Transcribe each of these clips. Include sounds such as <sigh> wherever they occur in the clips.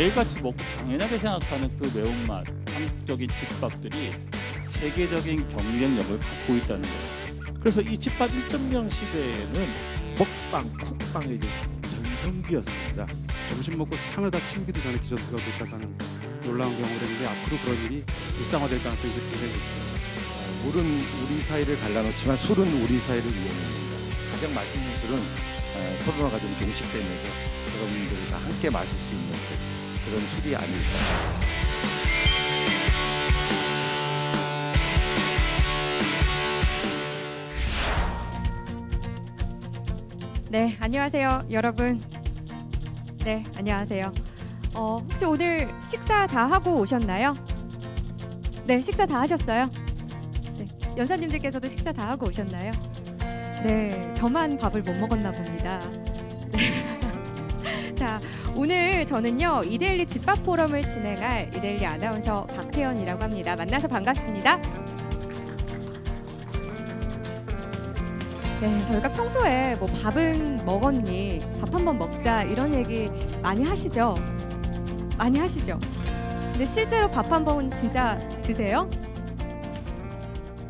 매일같이 먹고 당연하게 생각하는 그 매운맛, 한국적인 집밥들이 세계적인 경쟁력을 갖고 있다는 거예요. 그래서 이 집밥 1.0 시대에는 먹방, 쿡방이 이 전성기였습니다. 점심 먹고 상을 다 치우기도 전에 디저트가 도착하는 놀라운 경우가있는데 앞으로 그런 일이 일상화될 가능성이 굉장히 높습니다. 어, 물은 우리 사이를 갈라놓지만 술은 우리 사이를 이어냅니다. 가장 맛있는 술은 어, 코로나가 좀 종식되면서 여러분들과 함께 마실 수 있는 술. 그런 술이 아닐까. 네, 안녕하세요, 여러분. 네, 안녕하세요. 어, 혹시 오늘 식사 다 하고 오셨나요? 네, 식사 다 하셨어요? 네, 연사님들께서도 식사 다 하고 오셨나요? 네, 저만 밥을 못 먹었나 봅니다. <laughs> 자, 오늘 저는요 이데일리 집밥 포럼을 진행할 이데일리 아나운서 박태연이라고 합니다. 만나서 반갑습니다. 네, 저희가 평소에 뭐 밥은 먹었니, 밥 한 번 먹자 이런 얘기 많이 하시죠? 많이 하시죠? 근데 실제로 밥 한번 진짜 드세요?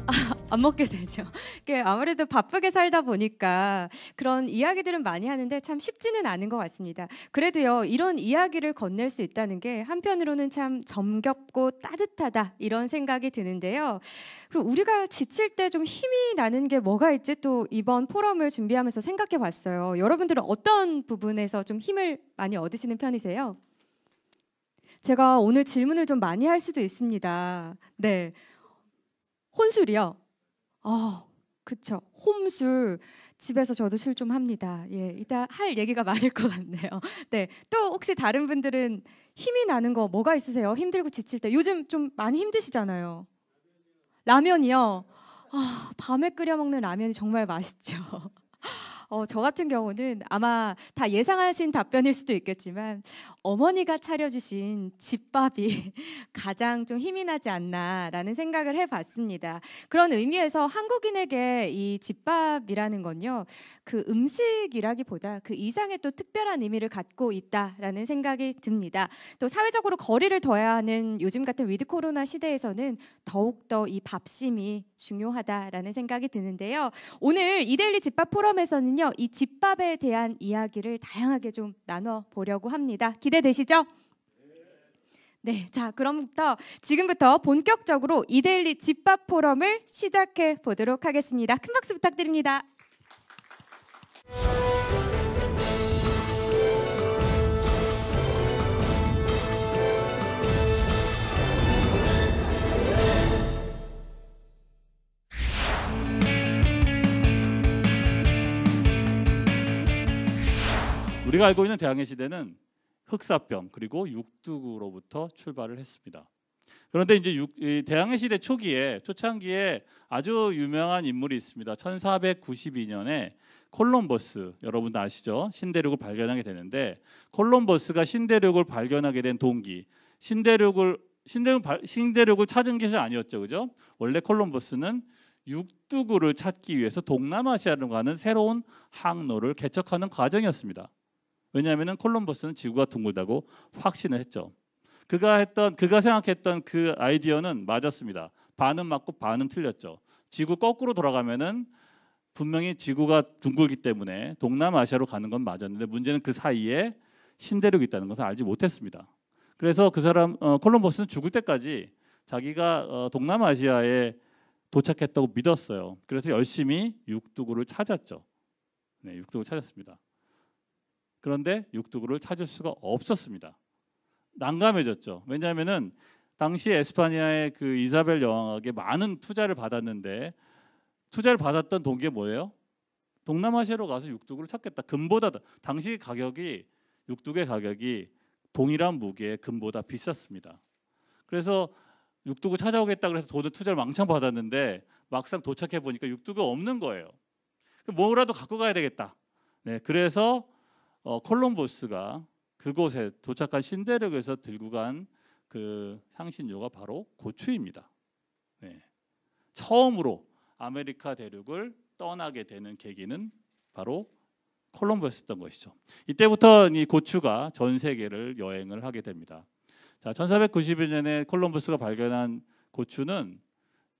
아, 안 먹게 되죠. 이렇게 아무래도 바쁘게 살다 보니까 그런 이야기들은 많이 하는데 참 쉽지는 않은 것 같습니다. 그래도요, 이런 이야기를 건넬 수 있다는 게 한편으로는 참 정겹고 따뜻하다 이런 생각이 드는데요. 그리고 우리가 지칠 때 좀 힘이 나는 게 뭐가 있지 또 이번 포럼을 준비하면서 생각해 봤어요. 여러분들은 어떤 부분에서 좀 힘을 많이 얻으시는 편이세요? 제가 오늘 질문을 좀 많이 할 수도 있습니다. 네. 혼술이요. 어, 그쵸. 홈술 집에서 저도 술 좀 합니다. 예, 이따 할 얘기가 <laughs> 많을 것 같네요. 네, 또 혹시 다른 분들은 힘이 나는 거 뭐가 있으세요? 힘들고 지칠 때 요즘 좀 많이 힘드시잖아요. 라면이요. 아, 밤에 끓여 먹는 라면이 정말 맛있죠. <laughs> 어, 저 같은 경우는 아마 다 예상하신 답변일 수도 있겠지만 어머니가 차려주신 집밥이 <laughs> 가장 좀 힘이 나지 않나라는 생각을 해봤습니다. 그런 의미에서 한국인에게 이 집밥이라는 건요 그 음식이라기보다 그 이상의 또 특별한 의미를 갖고 있다라는 생각이 듭니다. 또 사회적으로 거리를 둬야 하는 요즘 같은 위드 코로나 시대에서는 더욱 더 이 밥심이 중요하다라는 생각이 드는데요. 오늘 이데일리 집밥 포럼에서는요. 오늘은요 이 집밥에 대한 이야기를 다양하게 좀 나눠 보려고 합니다. 기대되시죠? 네, 자 그럼부터 지금부터 본격적으로 이데일리 집밥 포럼을 시작해 보도록 하겠습니다. 큰 박수 부탁드립니다. 우리가 알고 있는 대항해 시대는 흑사병 그리고 육두구로부터 출발을 했습니다. 그런데 이제 육, 대항해 시대 초기에 초창기에 아주 유명한 인물이 있습니다. 1492년에 콜럼버스 여러분도 아시죠? 신대륙을 발견하게 되는데 콜럼버스가 신대륙을 발견하게 된 동기 신대륙을 신대륙 신대륙을 찾은 것이 아니었죠, 그죠? 원래 콜럼버스는 육두구를 찾기 위해서 동남아시아로 가는 새로운 항로를 개척하는 과정이었습니다. 왜냐하면 콜럼버스는 지구가 둥글다고 확신을 했죠. 그가 했던 그가 생각했던 그 아이디어는 맞았습니다. 반은 맞고 반은 틀렸죠. 지구 거꾸로 돌아가면은 분명히 지구가 둥글기 때문에 동남아시아로 가는 건 맞았는데 문제는 그 사이에 신대륙이 있다는 것을 알지 못했습니다. 그래서 그 사람 어, 콜럼버스는 죽을 때까지 자기가 어, 동남아시아에 도착했다고 믿었어요. 그래서 열심히 육두구를 찾았죠. 네, 육두구를 찾았습니다. 그런데 육두구를 찾을 수가 없었습니다. 난감해졌죠. 왜냐하면은 당시 에스파니아의 그 이사벨 여왕에게 많은 투자를 받았는데 투자를 받았던 동기에 뭐예요? 동남아시아로 가서 육두구를 찾겠다. 금보다 당시 가격이 육두의 가격이 동일한 무게의 금보다 비쌌습니다. 그래서 육두구 찾아오겠다 그래서 돈을 투자를 망창 받았는데 막상 도착해 보니까 육두가 없는 거예요. 뭐라도 갖고 가야 되겠다. 네, 그래서 어, 콜럼버스가 그곳에 도착한 신대륙에서 들고 간그 향신료가 바로 고추입니다. 네. 처음으로 아메리카 대륙을 떠나게 되는 계기는 바로 콜럼버스였던 것이죠. 이때부터 이 고추가 전 세계를 여행을 하게 됩니다. 자, 1491년에 콜럼버스가 발견한 고추는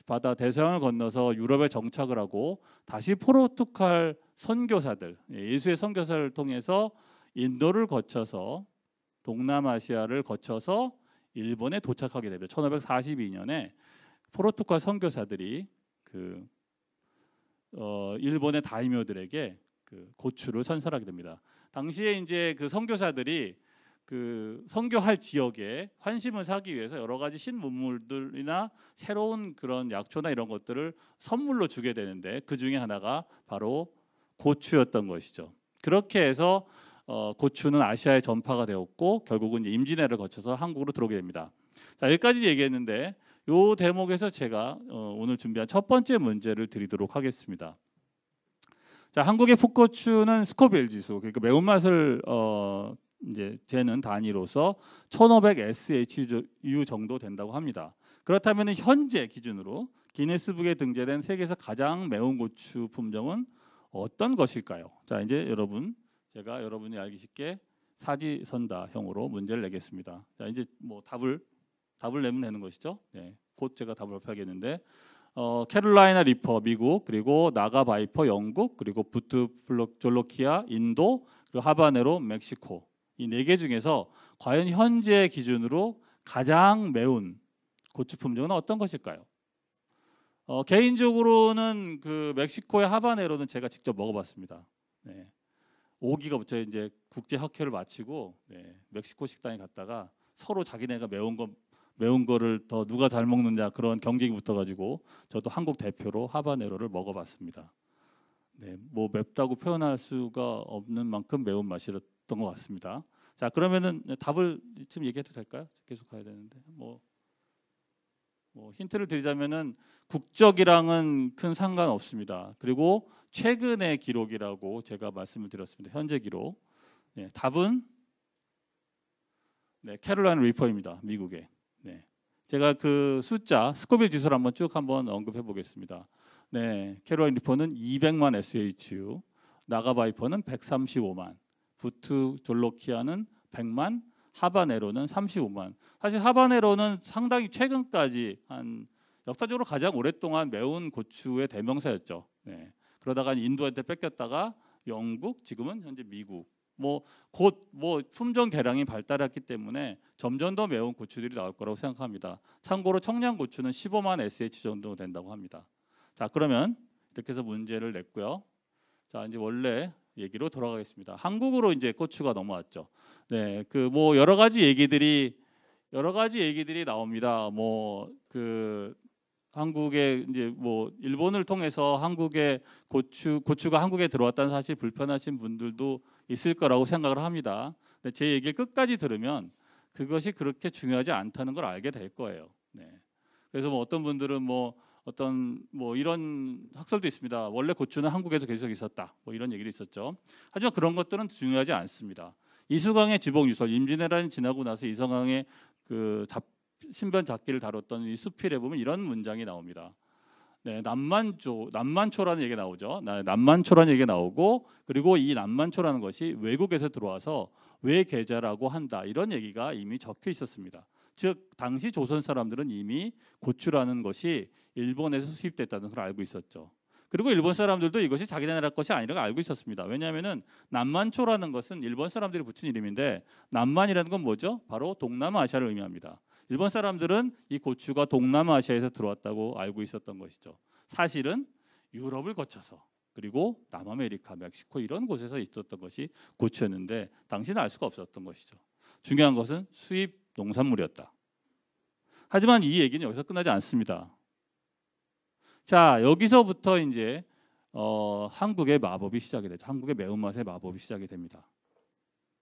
바다 대서양을 건너서 유럽에 정착을 하고 다시 포르투갈 선교사들 예, 예수의 선교사를 통해서 인도를 거쳐서 동남아시아를 거쳐서 일본에 도착하게 됩니다. 1542년에 포르투갈 선교사들이 그 어, 일본의 다이묘들에게 그 고추를 선사하게 됩니다. 당시에 이제 그 선교사들이 그 선교할 지역에 관심을 사기 위해서 여러 가지 신문물들이나 새로운 그런 약초나 이런 것들을 선물로 주게 되는데 그 중에 하나가 바로 고추였던 것이죠. 그렇게 해서 어, 고추는 아시아에 전파가 되었고 결국은 임진왜를 거쳐서 한국으로 들어오게 됩니다. 자 여기까지 얘기했는데 이 대목에서 제가 어, 오늘 준비한 첫 번째 문제를 드리도록 하겠습니다. 자 한국의 풋고추는 스코빌 지수 그러니까 매운맛을 어, 이제 재는 단위로서 1,500 SHU 정도 된다고 합니다. 그렇다면 현재 기준으로 기네스북에 등재된 세계에서 가장 매운 고추 품종은 어떤 것일까요? 자, 이제 여러분 제가 여러분이 알기 쉽게 사지선다형으로 문제를 내겠습니다. 자, 이제 뭐 답을 답을 내면 되는 것이죠. 네, 곧 제가 답을 발표하겠는데 어, 캐롤라이나 리퍼 미국 그리고 나가 바이퍼 영국 그리고 부트 졸로키아 인도 그리고 하바네로 멕시코 이 네 개 중에서 과연 현재 기준으로 가장 매운 고추 품종은 어떤 것일까요? 어, 개인적으로는 그 멕시코의 하바네로는 제가 직접 먹어봤습니다. 네. 오기가 부터 이제 국제 학회를 마치고 네. 멕시코 식당에 갔다가 서로 자기네가 매운 거 매운 거를 더 누가 잘 먹느냐 그런 경쟁이 붙어가지고 저도 한국 대표로 하바네로를 먹어봤습니다. 네, 뭐 맵다고 표현할 수가 없는 만큼 매운 맛이었던 것 같습니다. 자, 그러면은 답을 지금 얘기해도 될까요? 계속 가야 되는데 뭐뭐 힌트를 드리자면은 국적이랑은 큰 상관없습니다. 그리고 최근의 기록이라고 제가 말씀을 드렸습니다. 현재 기록. 네, 답은 네, 캐롤라인 리퍼입니다. 미국의. 네. 제가 그 숫자 스코빌 지수를 한번 쭉 한번 언급해 보겠습니다. 네, 캐롤라인 리퍼는 200만 SHU, 나가바이퍼는 135만, 부트 졸로키아는 100만, 하바네로는 35만. 사실 하바네로는 상당히 최근까지 한 역사적으로 가장 오랫동안 매운 고추의 대명사였죠. 네. 그러다가 인도한테 뺏겼다가 영국, 지금은 현재 미국. 뭐 곧뭐 뭐 품종 개량이 발달했기 때문에 점점 더 매운 고추들이 나올 거라고 생각합니다. 참고로 청양 고추는 15만 SH 정도 된다고 합니다. 자, 그러면 이렇게 해서 문제를 냈고요. 자, 이제 원래 얘기로 돌아가겠습니다. 한국으로 이제 고추가 넘어왔죠. 네, 그 뭐 여러 가지 얘기들이 여러 가지 얘기들이 나옵니다. 뭐 그한국에 이제 뭐 일본을 통해서 한국의 고추 고추가 한국에 들어왔다는 사실 불편하신 분들도 있을 거라고 생각을 합니다. 근데 제 얘기를 끝까지 들으면 그것이 그렇게 중요하지 않다는 걸 알게 될 거예요. 네. 그래서 뭐 어떤 분들은 뭐 어떤 뭐 이런 학설도 있습니다. 원래 고추는 한국에서 계속 있었다. 뭐 이런 얘기도 있었죠. 하지만 그런 것들은 중요하지 않습니다. 이수강의 지봉 유설, 임진왜란이 지나고 나서 이성강의 그 잡, 신변 잡기를 다뤘던 이 수필에 보면 이런 문장이 나옵니다. 네, 남만조, 남만초라는 얘기 나오죠. 네, 남만초라는 얘기 나오고 그리고 이 남만초라는 것이 외국에서 들어와서 외계자라고 한다 이런 얘기가 이미 적혀 있었습니다. 즉 당시 조선 사람들은 이미 고추라는 것이 일본에서 수입됐다는 걸 알고 있었죠. 그리고 일본 사람들도 이것이 자기네 나라 것이 아니라고 알고 있었습니다. 왜냐하면은 남만초라는 것은 일본 사람들이 붙인 이름인데 남만이라는 건 뭐죠? 바로 동남아시아를 의미합니다. 일본 사람들은 이 고추가 동남아시아에서 들어왔다고 알고 있었던 것이죠. 사실은 유럽을 거쳐서 그리고 남아메리카, 멕시코 이런 곳에서 있었던 것이 고추였는데 당시는 알 수가 없었던 것이죠. 중요한 것은 수입 농산물이었다. 하지만 이 얘기는 여기서 끝나지 않습니다. 자 여기서부터 이제 어, 한국의 마법이 시작이 되죠. 한국의 매운맛의 마법이 시작이 됩니다.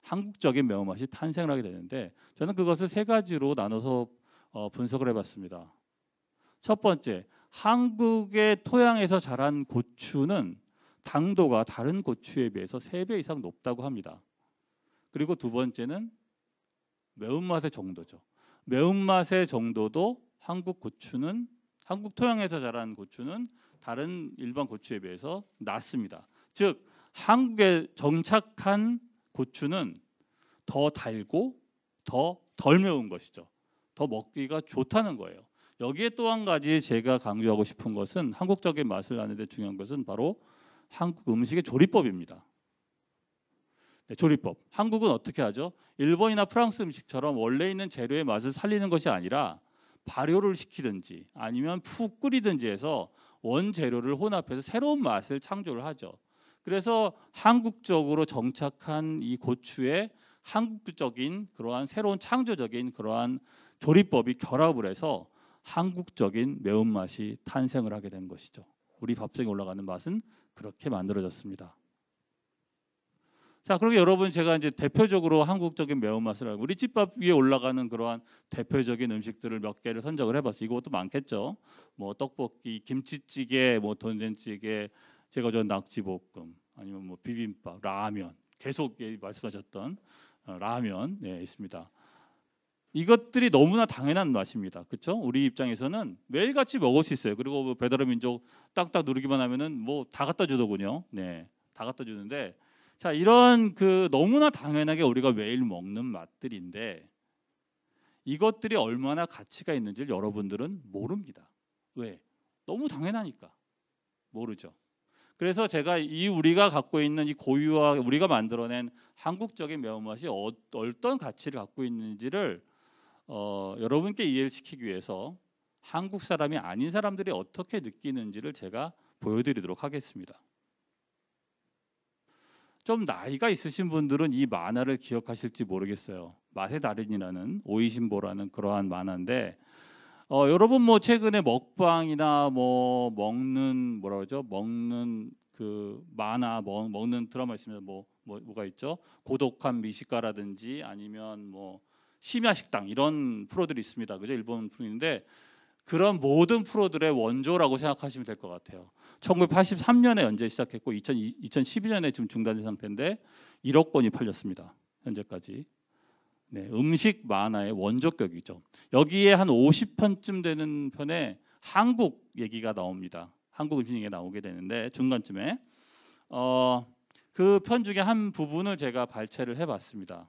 한국적인 매운맛이 탄생 하게 되는데 저는 그것을 세 가지로 나눠서 어, 분석을 해봤습니다. 첫 번째, 한국의 토양에서 자란 고추는 당도가 다른 고추에 비해서 3배 이상 높다고 합니다. 그리고 두 번째는 매운맛의 정도죠. 매운맛의 정도도 한국 고추는 한국 토양에서 자란 고추는 다른 일반 고추에 비해서 낮습니다. 즉 한국에 정착한 고추는 더 달고 더 덜 매운 것이죠. 더 먹기가 좋다는 거예요. 여기에 또 한 가지 제가 강조하고 싶은 것은 한국적인 맛을 아는데 중요한 것은 바로 한국 음식의 조리법입니다. 네, 조리법. 한국은 어떻게 하죠? 일본이나 프랑스 음식처럼 원래 있는 재료의 맛을 살리는 것이 아니라 발효를 시키든지 아니면 푹 끓이든지 해서 원재료를 혼합해서 새로운 맛을 창조를 하죠. 그래서 한국적으로 정착한 이 고추에 한국적인 그러한 새로운 창조적인 그러한 조리법이 결합을 해서 한국적인 매운맛이 탄생을 하게 된 것이죠. 우리 밥상에 올라가는 맛은 그렇게 만들어졌습니다. 자, 그리고 여러분 제가 이제 대표적으로 한국적인 매운맛을 우리 집밥 위에 올라가는 그러한 대표적인 음식들을 몇 개를 선정을 해봤어요. 이것도 많겠죠. 뭐 떡볶이, 김치찌개, 뭐 돈전찌개, 제가 전 낙지볶음, 아니면 뭐 비빔밥, 라면, 계속 말씀하셨던 어, 라면 네, 있습니다. 이것들이 너무나 당연한 맛입니다. 그렇죠? 우리 입장에서는 매일같이 먹을 수 있어요. 그리고 뭐 배달의 민족 딱딱 누르기만 하면은 뭐 다 갖다 주더군요. 네. 다 갖다 주는데 자, 이런 그 너무나 당연하게 우리가 매일 먹는 맛들인데 이것들이 얼마나 가치가 있는지를 여러분들은 모릅니다. 왜? 너무 당연하니까 모르죠. 그래서 제가 이 우리가 갖고 있는 이 고유와 우리가 만들어낸 한국적인 매운맛이 어, 어떤 가치를 갖고 있는지를 어, 여러분께 이해를 시키기 위해서 한국 사람이 아닌 사람들이 어떻게 느끼는지를 제가 보여드리도록 하겠습니다. 좀 나이가 있으신 분들은 이 만화를 기억하실지 모르겠어요. 맛의 달인이라는 오이신보라는 그러한 만화인데 어, 여러분 뭐 최근에 먹방이나 뭐 먹는 뭐라 그러죠? 먹는 그 만화 먹, 먹는 드라마 있으면 뭐, 뭐 뭐가 있죠? 고독한 미식가라든지 아니면 뭐 심야 식당 이런 프로들이 있습니다. 그죠? 일본 프로인데 그런 모든 프로들의 원조라고 생각하시면 될 것 같아요. 1983년에 연재 시작했고 2 0 1 2년에 지금 중단된 상태인데 1억 권이 팔렸습니다. 현재까지. 네, 음식 만화의 원조격이죠. 여기에 한 50편쯤 되는 편에 한국 얘기가 나옵니다. 한국 음식 얘기가 나오게 되는데 중간쯤에 어, 그편 중에 한 부분을 제가 발췌를 해봤습니다.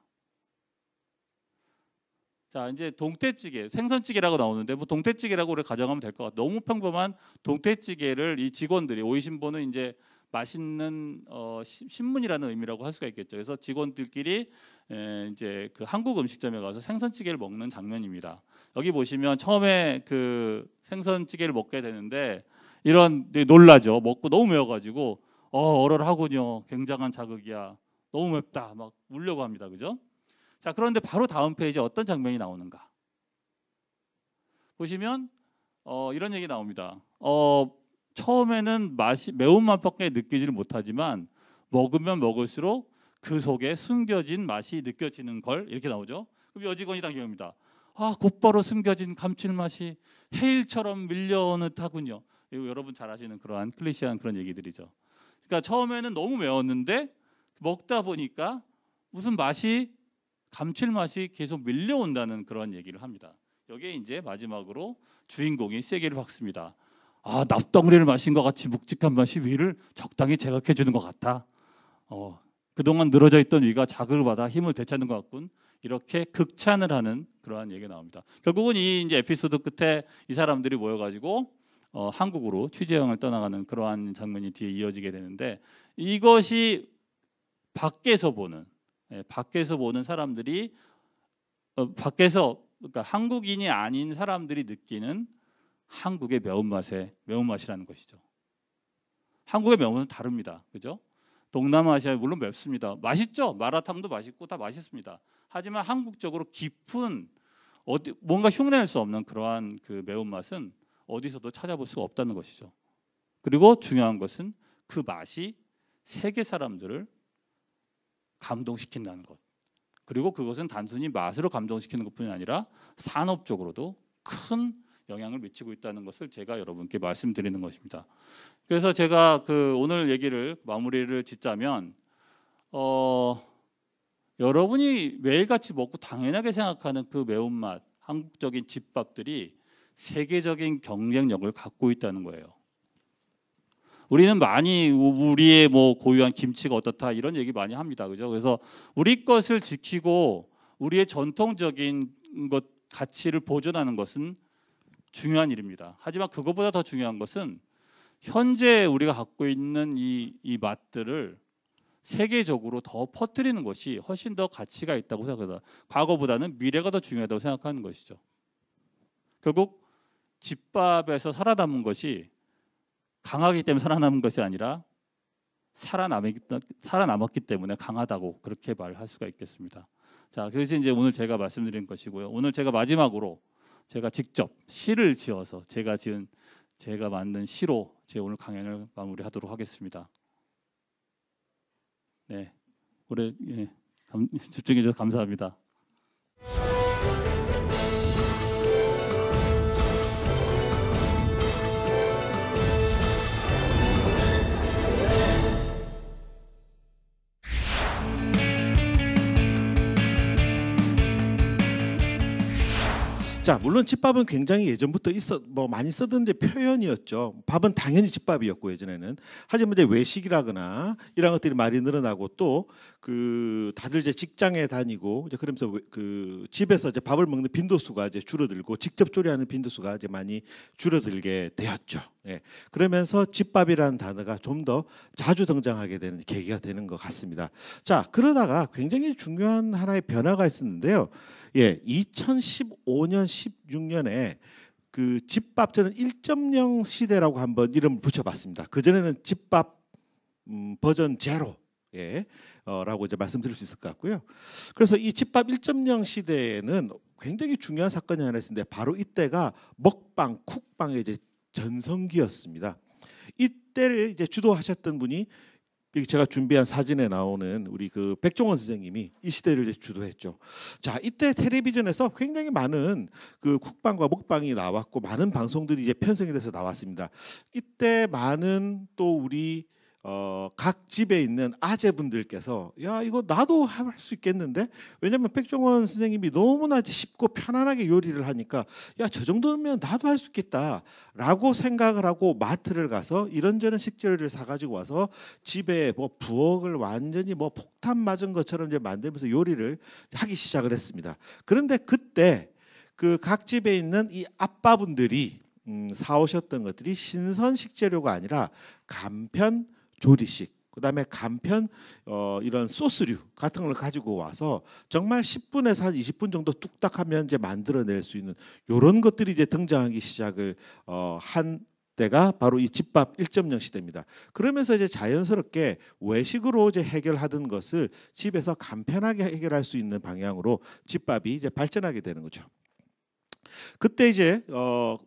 자 이제 동태찌개 생선찌개라고 나오는데 뭐 동태찌개라고 우리 가정하면 될 것 같아 너무 평범한 동태찌개를 이 직원들이 오이신보는 이제 맛있는 어, 신문이라는 의미라고 할 수가 있겠죠 그래서 직원들끼리 에, 이제 그 한국 음식점에 가서 생선찌개를 먹는 장면입니다 여기 보시면 처음에 그 생선찌개를 먹게 되는데 이런 놀라죠 먹고 너무 매워가지고 어 얼얼하군요 굉장한 자극이야 너무 맵다 막 울려고 합니다 그죠 자, 그런데 바로 다음 페이지에 어떤 장면이 나오는가? 보시면 어, 이런 얘기 나옵니다. 어, 처음에는 맛이 매운맛밖에 느끼지를 못하지만 먹으면 먹을수록 그 속에 숨겨진 맛이 느껴지는 걸 이렇게 나오죠. 그럼 여직원이당 기억입니다. 아 곧바로 숨겨진 감칠맛이 해일처럼 밀려오는 타군요. 이거 여러분 잘 아시는 그러한 클리시한 그런 얘기들이죠. 그러니까 처음에는 너무 매웠는데 먹다 보니까 무슨 맛이 감칠맛이 계속 밀려온다는 그런 얘기를 합니다. 여기에 이제 마지막으로 주인공이 세계를 박습니다. 아 납덩어리를 마신 것 같이 묵직한 맛이 위를 적당히 제각해 주는 것 같다. 어, 그동안 늘어져 있던 위가 자극을 받아 힘을 되찾는 것 같군. 이렇게 극찬을 하는 그러한 얘기가 나옵니다. 결국은 이 이제 에피소드 끝에 이 사람들이 모여가지고 어, 한국으로 취재형을 떠나가는 그러한 장면이 뒤에 이어지게 되는데 이것이 밖에서 보는 예, 밖에서 보는 사람들이 어, 밖에서 그러니까 한국인이 아닌 사람들이 느끼는 한국의 매운맛의 매운맛이라는 것이죠. 한국의 매운맛은 다릅니다. 그죠? 동남아시아 물론 맵습니다. 맛있죠. 마라탕도 맛있고 다 맛있습니다. 하지만 한국적으로 깊은 어디 뭔가 흉내낼 수 없는 그러한 그 매운맛은 어디서도 찾아볼 수 없다는 것이죠. 그리고 중요한 것은 그 맛이 세계 사람들을 감동시킨다는 것. 그리고 그것은 단순히 맛으로 감동시키는 것뿐이 아니라 산업적으로도 큰 영향을 미치고 있다는 것을 제가 여러분께 말씀드리는 것입니다. 그래서 제가 그 오늘 얘기를 마무리를 짓자면 어, 여러분이 매일같이 먹고 당연하게 생각하는 그 매운맛 한국적인 집밥들이 세계적인 경쟁력을 갖고 있다는 거예요. 우리는 많이 우리의 뭐 고유한 김치가 어떻다 이런 얘기 많이 합니다. 그죠? 그래서 우리 것을 지키고 우리의 전통적인 것 가치를 보존하는 것은 중요한 일입니다. 하지만 그것보다 더 중요한 것은 현재 우리가 갖고 있는 이, 이 맛들을 세계적으로 더 퍼뜨리는 것이 훨씬 더 가치가 있다고 생각합니다. 과거보다는 미래가 더 중요하다고 생각하는 것이죠. 결국 집밥에서 살아남은 것이 강하기 때문에 살아남은 것이 아니라 살아남았기 때문에 강하다고 그렇게 말할 수가 있겠습니다. 자, 그것이 이제 오늘 제가 말씀드린 것이고요. 오늘 제가 마지막으로 제가 직접 시를 지어서 제가 지은 제가 만든 시로 제 오늘 강연을 마무리하도록 하겠습니다. 네, 올해 예, <laughs> 집중해 주셔서 감사합니다. 자, 물론 집밥은 굉장히 예전부터 있어 뭐 많이 쓰던 데 표현이었죠. 밥은 당연히 집밥이었고 예전에는. 하지만 이제 외식이라거나 이런 것들이 많이 늘어나고 또 그 다들 이제 직장에 다니고 이제 그러면서 그 집에서 이제 밥을 먹는 빈도수가 이제 줄어들고 직접 조리하는 빈도수가 이제 많이 줄어들게 되었죠. 예. 그러면서 집밥이라는 단어가 좀 더 자주 등장하게 되는 계기가 되는 것 같습니다. 자, 그러다가 굉장히 중요한 하나의 변화가 있었는데요. 예, 2015년 16년에 그 집밥 저는 1.0 시대라고 한번 이름을 붙여봤습니다. 그 전에는 집밥 음, 버전 제로 예, 어, 라고 이제 말씀드릴 수 있을 것 같고요. 그래서 이 집밥 1.0 시대에는 굉장히 중요한 사건이 하나 있었는데 바로 이때가 먹방, 쿡방의 이제 전성기였습니다. 이때를 이제 주도하셨던 분이 제가 준비한 사진에 나오는 우리 그 백종원 선생님이 이 시대를 주도했죠. 자, 이때 텔레비전에서 굉장히 많은 그 국방과 먹방이 나왔고 많은 방송들이 이제 편성이 돼서 나왔습니다. 이때 많은 또 우리 어, 각 집에 있는 아재분들께서 야 이거 나도 할 수 있겠는데 왜냐면 백종원 선생님이 너무나 쉽고 편안하게 요리를 하니까 야 저 정도면 나도 할 수 있겠다라고 생각을 하고 마트를 가서 이런저런 식재료를 사가지고 와서 집에 뭐 부엌을 완전히 뭐 폭탄 맞은 것처럼 이제 만들면서 요리를 하기 시작을 했습니다. 그런데 그때 그 각 집에 있는 이 아빠분들이 음, 사오셨던 것들이 신선 식재료가 아니라 간편 조리식 그다음에 간편 어, 이런 소스류 같은 걸 가지고 와서 정말 10분에서 한 20분 정도 뚝딱 하면 이제 만들어낼 수 있는 요런 것들이 이제 등장하기 시작을 어, 한 때가 바로 이 집밥 1.0 시대입니다. 그러면서 이제 자연스럽게 외식으로 이제 해결하던 것을 집에서 간편하게 해결할 수 있는 방향으로 집밥이 이제 발전하게 되는 거죠. 그때 이제 어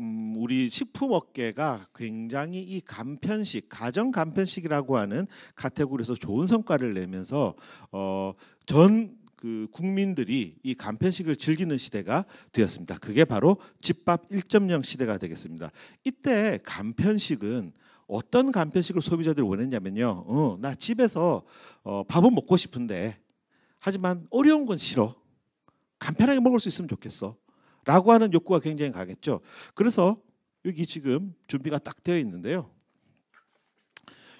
음, 우리 식품업계가 굉장히 이 간편식, 가정 간편식이라고 하는 카테고리에서 좋은 성과를 내면서 어, 전그 국민들이 이 간편식을 즐기는 시대가 되었습니다. 그게 바로 집밥 1.0 시대가 되겠습니다. 이때 간편식은 어떤 간편식을 소비자들이 원했냐면요. 어, 나 집에서 어, 밥은 먹고 싶은데 하지만 어려운 건 싫어. 간편하게 먹을 수 있으면 좋겠어. 라고 하는 욕구가 굉장히 강했죠. 그래서 여기 지금 준비가 딱 되어 있는데요.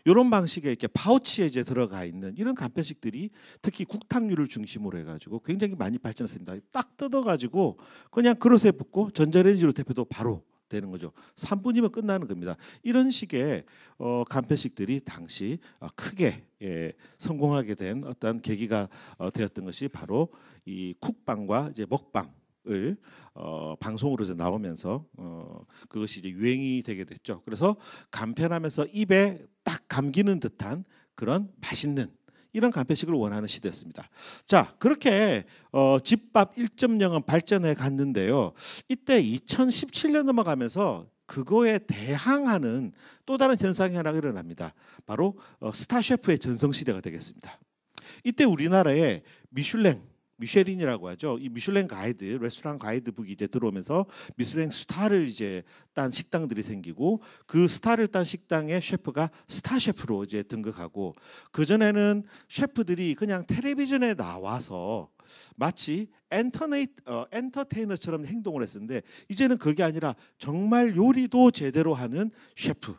이런 방식의 이렇게 파우치에 이제 들어가 있는 이런 간편식들이 특히 국탕류를 중심으로 해가지고 굉장히 많이 발전했습니다. 딱 뜯어가지고 그냥 그릇에 붓고 전자레인지로 대표도 바로 되는 거죠. 3분이면 끝나는 겁니다. 이런 식의 어, 간편식들이 당시 어, 크게 예, 성공하게 된 어떤 계기가 어, 되었던 것이 바로 이 쿡방과 이제 먹방 을 어, 방송으로 이제 나오면서 어, 그것이 이제 유행이 되게 됐죠. 그래서 간편하면서 입에 딱 감기는 듯한 그런 맛있는 이런 간편식을 원하는 시대였습니다. 자, 그렇게 어, 집밥 1.0은 발전해 갔는데요. 이때 2017년 넘어가면서 그거에 대항하는 또 다른 현상이 하나가 일어납니다. 바로 어, 스타 셰프의 전성 시대가 되겠습니다. 이때 우리나라에 미슐랭 미쉐린이라고 하죠. 이 미슐랭 가이드, 레스토랑 가이드북이 이제 들어오면서 미슐랭 스타를 이제 딴 식당들이 생기고 그 스타를 딴 식당의 셰프가 스타 셰프로 이제 등극하고 그 전에는 셰프들이 그냥 텔레비전에 나와서 마치 엔터네, 이 어, 엔터테이너처럼 행동을 했었는데 이제는 그게 아니라 정말 요리도 제대로 하는 셰프,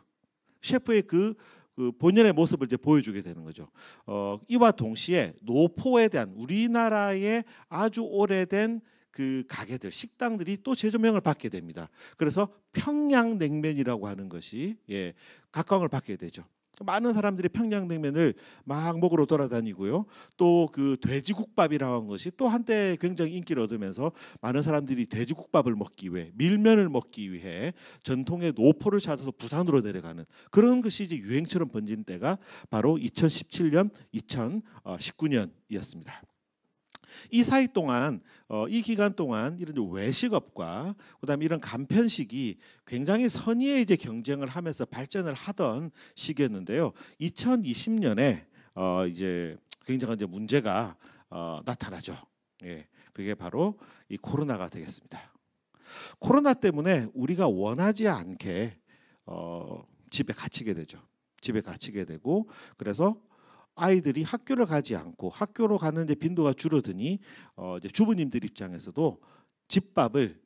셰프의 그그 본연의 모습을 이제 보여주게 되는 거죠. 어, 이와 동시에 노포에 대한 우리나라의 아주 오래된 그 가게들 식당들이 또 재조명을 받게 됩니다. 그래서 평양 냉면이라고 하는 것이 예, 각광을 받게 되죠. 많은 사람들이 평양냉면을 막 먹으러 돌아다니고요. 또 그 돼지국밥이라고 하 것이 또 한때 굉장히 인기를 얻으면서 많은 사람들이 돼지국밥을 먹기 위해 밀면을 먹기 위해 전통의 노포를 찾아서 부산으로 내려가는 그런 것이 이제 유행처럼 번진 때가 바로 2017년, 2019년이었습니다. 이 사이 동안 어, 이 기간 동안 이런 외식업과 그다음에 이런 간편식이 굉장히 선의의 이제 경쟁을 하면서 발전을 하던 시기였는데요. 2020년에 어, 이제 굉장한 이제 문제가 어, 나타나죠. 예, 그게 바로 이 코로나가 되겠습니다. 코로나 때문에 우리가 원하지 않게 어, 집에 갇히게 되죠. 집에 갇히게 되고 그래서 아이들이 학교를 가지 않고 학교로 가는데 빈도가 줄어드니 어 이제 주부님들 입장에서도 집밥을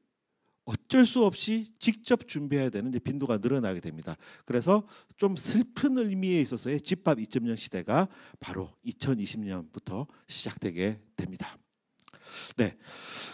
어쩔 수 없이 직접 준비해야 되는 이 빈도가 늘어나게 됩니다. 그래서 좀 슬픈 의미에 있어서의 집밥 2.0 시대가 바로 2020년부터 시작되게 됩니다. 네.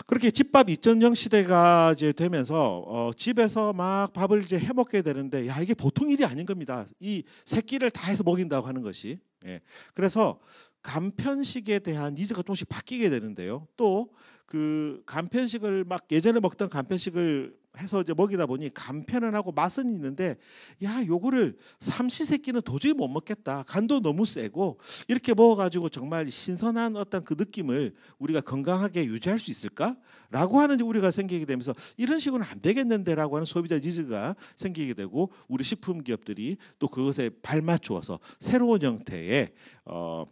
그렇게 집밥 2.0 시대가 이제 되면서 어, 집에서 막 밥을 이제 해 먹게 되는데 야 이게 보통 일이 아닌 겁니다. 이 새끼를 다 해서 먹인다고 하는 것이 예. 그래서 간편식에 대한 니즈가 조금씩 바뀌게 되는데요. 또 그 간편식을 막 예전에 먹던 간편식을 해서 이제 먹이다 보니 간편은 하고 맛은 있는데 야 요거를 삼시세끼는 도저히 못 먹겠다 간도 너무 세고 이렇게 먹어가지고 정말 신선한 어떤 그 느낌을 우리가 건강하게 유지할 수 있을까라고 하는 우리가 생기게 되면서 이런 식으로는 안 되겠는데라고 하는 소비자 니즈가 생기게 되고 우리 식품 기업들이 또 그것에 발맞추어서 새로운 형태의 어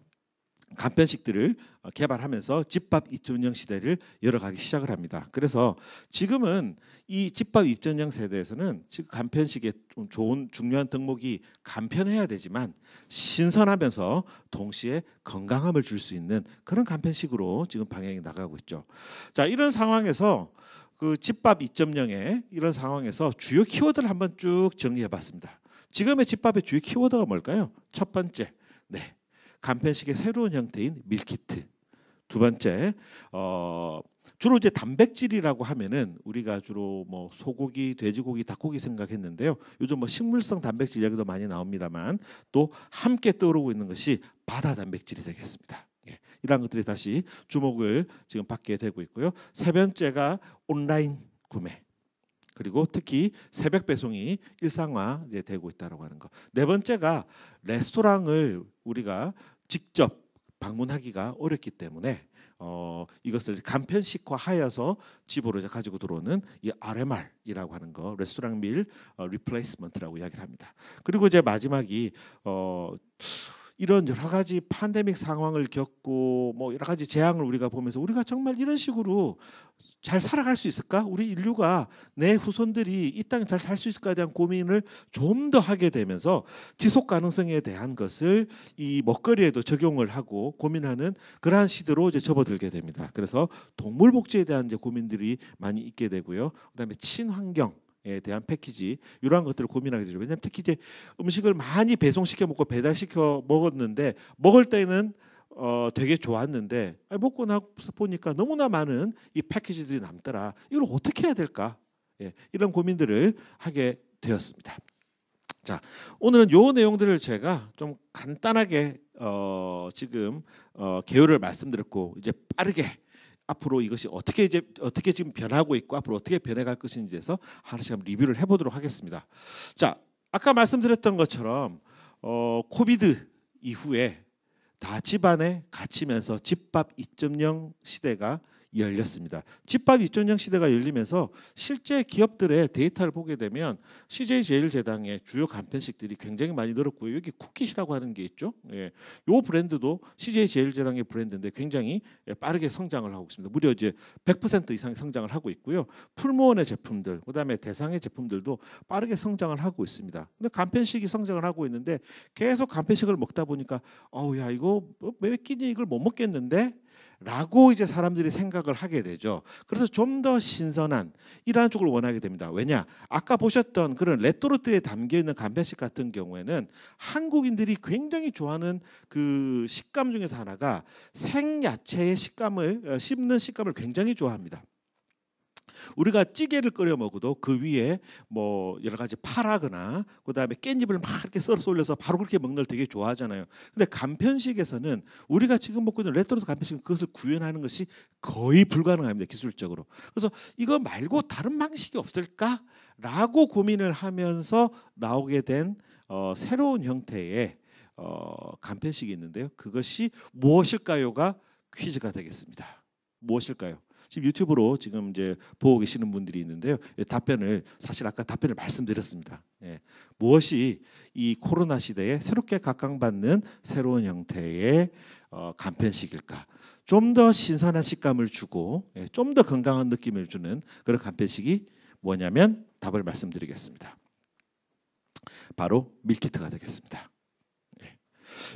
간편식들을 어, 개발하면서 집밥 입전형 시대를 열어가기 시작을 합니다. 그래서 지금은 이 집밥 입전형 세대에서는 지금 간편식의 좋은 중요한 덕목이 간편해야 되지만 신선하면서 동시에 건강함을 줄 수 있는 그런 간편식으로 지금 방향이 나가고 있죠. 자 이런 상황에서 그 집밥 2.0의 이런 상황에서 주요 키워드를 한번 쭉 정리해봤습니다. 지금의 집밥의 주요 키워드가 뭘까요? 첫 번째, 네, 간편식의 새로운 형태인 밀키트. 두 번째, 어, 주로 이제 단백질이라고 하면은 우리가 주로 뭐 소고기, 돼지고기, 닭고기 생각했는데요. 요즘 뭐 식물성 단백질 이야기도 많이 나옵니다만 또 함께 떠오르고 있는 것이 바다 단백질이 되겠습니다. 예, 이러한 것들이 다시 주목을 지금 받게 되고 있고요. 세 번째가 온라인 구매. 그리고 특히 새벽 배송이 일상화되고 있다고 하는 것. 네 번째가 레스토랑을 우리가 직접 방문하기가 어렵기 때문에 어, 이것을 간편식화하여서 집으로 가지고 들어오는 이 RMR이라고 하는 거 레스토랑 밀 어, 리플레이스먼트라고 이야기를 합니다. 그리고 이제 마지막이 어, 이런 여러 가지 팬데믹 상황을 겪고 뭐 여러 가지 재앙을 우리가 보면서 우리가 정말 이런 식으로 잘 살아갈 수 있을까? 우리 인류가 내 후손들이 이 땅에 잘 살 수 있을까에 대한 고민을 좀 더 하게 되면서 지속 가능성에 대한 것을 이 먹거리에도 적용을 하고 고민하는 그러한 시대로 이제 접어들게 됩니다. 그래서 동물 복지에 대한 이제 고민들이 많이 있게 되고요. 그다음에 친환경 에 대한 패키지 이러한 것들을 고민하게 되죠. 왜냐하면 특히 이제 음식을 많이 배송시켜 먹고 배달시켜 먹었는데 먹을 때는 어, 되게 좋았는데 먹고 나서 보니까 너무나 많은 이 패키지들이 남더라. 이걸 어떻게 해야 될까? 예, 이런 고민들을 하게 되었습니다. 자, 오늘은 요 내용들을 제가 좀 간단하게 어, 지금 어, 개요를 말씀드렸고 이제 빠르게 앞으로 이것이 어떻게 이제 어떻게 지금 변하고 있고 앞으로 어떻게 변해갈 것인지에서 하나씩 한번 리뷰를 해보도록 하겠습니다. 자, 아까 말씀드렸던 것처럼 어, 코비드 이후에 다 집안에 갇히면서 집밥 2.0 시대가 열렸습니다. 집밥 입점형 시대가 열리면서 실제 기업들의 데이터를 보게 되면 CJ 제일제당의 주요 간편식들이 굉장히 많이 늘었고요. 여기 쿠키시라고 하는 게 있죠. 예. 요 브랜드도 CJ 제일제당의 브랜드인데 굉장히 예, 빠르게 성장을 하고 있습니다. 무려 이제 100% 이상 성장을 하고 있고요. 풀무원의 제품들, 그다음에 대상의 제품들도 빠르게 성장을 하고 있습니다. 근데 간편식이 성장을 하고 있는데 계속 간편식을 먹다 보니까 어우 야 이거 뭐, 매 끼니 이걸 못 먹겠는데 라고 이제 사람들이 생각을 하게 되죠. 그래서 좀 더 신선한 이러한 쪽을 원하게 됩니다. 왜냐? 아까 보셨던 그런 레토르트에 담겨 있는 감자식 같은 경우에는 한국인들이 굉장히 좋아하는 그 식감 중에서 하나가 생야채의 식감을 어, 씹는 식감을 굉장히 좋아합니다. 우리가 찌개를 끓여 먹어도 그 위에 뭐 여러 가지 파라거나 그다음에 깻잎을 막 이렇게 썰어 쏠려서 바로 그렇게 먹는 걸 되게 좋아하잖아요. 근데 간편식에서는 우리가 지금 먹고 있는 레토르트 간편식은 그것을 구현하는 것이 거의 불가능합니다. 기술적으로. 그래서 이거 말고 다른 방식이 없을까라고 고민을 하면서 나오게 된 어, 새로운 형태의 어, 간편식이 있는데요. 그것이 무엇일까요가 퀴즈가 되겠습니다. 무엇일까요? 지금 유튜브로 지금 이제 보고 계시는 분들이 있는데요. 답변을 사실 아까 답변을 말씀드렸습니다. 예, 무엇이 이 코로나 시대에 새롭게 각광받는 새로운 형태의 어, 간편식일까? 좀 더 신선한 식감을 주고 예, 좀더 건강한 느낌을 주는 그런 간편식이 뭐냐면 답을 말씀드리겠습니다. 바로 밀키트가 되겠습니다.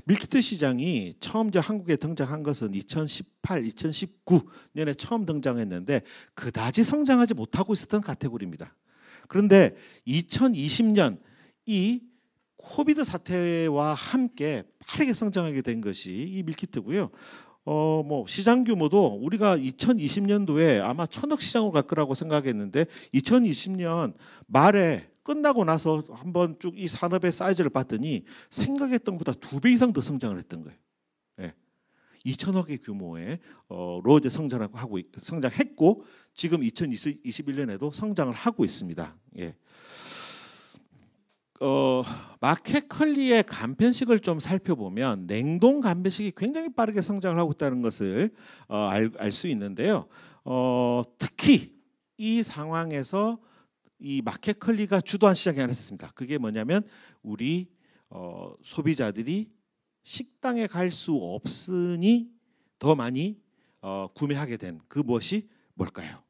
밀키트 시장이 처음 저 한국에 등장한 것은 2018, 2019년에 처음 등장했는데 그다지 성장하지 못하고 있었던 카테고리입니다. 그런데 2020년 이 코비드 사태와 함께 빠르게 성장하게 된 것이 이 밀키트고요. 어, 뭐 시장 규모도 우리가 2020년도에 아마 천억 시장으로 갈 거라고 생각했는데 2020년 말에 끝나고 나서 한번 쭉 이 산업의 사이즈를 봤더니 생각했던 것보다 두 배 이상 더 성장을 했던 거예요. 2천억의 예. 규모의 어, 로제 성장하고 하고 성장했고 지금 2021년에도 성장을 하고 있습니다. 예. 어, 마켓컬리의 간편식을 좀 살펴보면 냉동 간편식이 굉장히 빠르게 성장을 하고 있다는 것을 어, 알수 있는데요. 어, 특히 이 상황에서 이 마켓컬리가 주도한 시장이라고 했습니다. 그게 뭐냐면 우리 어, 소비자들이 식당에 갈 수 없으니 더 많이 어, 구매하게 된 그 무엇이 뭘까요?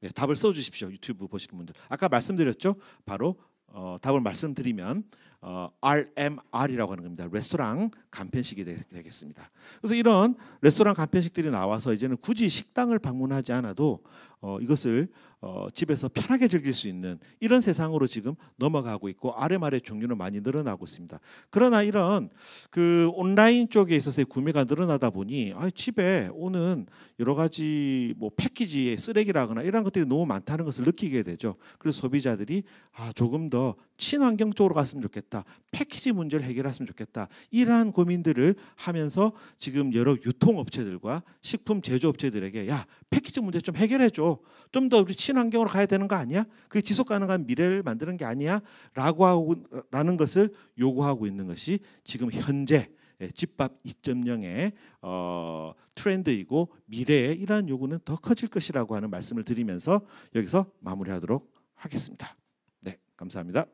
네, 답을 써주십시오. 유튜브 보시는 분들. 아까 말씀드렸죠. 바로 어, 답을 말씀드리면 어, RMR이라고 하는 겁니다. 레스토랑 간편식이 되, 겠습니다 그래서 이런 레스토랑 간편식들이 나와서 이제는 굳이 식당을 방문하지 않아도 어, 이것을 어, 집에서 편하게 즐길 수 있는 이런 세상으로 지금 넘어가고 있고 아래말의 종류는 많이 늘어나고 있습니다. 그러나 이런 그 온라인 쪽에 있어서의 구매가 늘어나다 보니 아, 집에 오는 여러 가지 뭐 패키지의 쓰레기라거나 이런 것들이 너무 많다는 것을 느끼게 되죠. 그래서 소비자들이 아, 조금 더 친환경 쪽으로 갔으면 좋겠다. 패키지 문제를 해결했으면 좋겠다. 이러한 고민들을 하면서 지금 여러 유통업체들과 식품 제조업체들에게 야 패키지 문제 좀 해결해 줘. 좀더 우리 친환경으로 가야 되는 거 아니야? 그 지속 가능한 미래를 만드는 게 아니야? 라고 하고 라는 것을 요구하고 있는 것이 지금 현재 예, 집밥 2.0의 어, 트렌드이고 미래에 이러한 요구는 더 커질 것이라고 하는 말씀을 드리면서 여기서 마무리하도록 하겠습니다. 네, 감사합니다.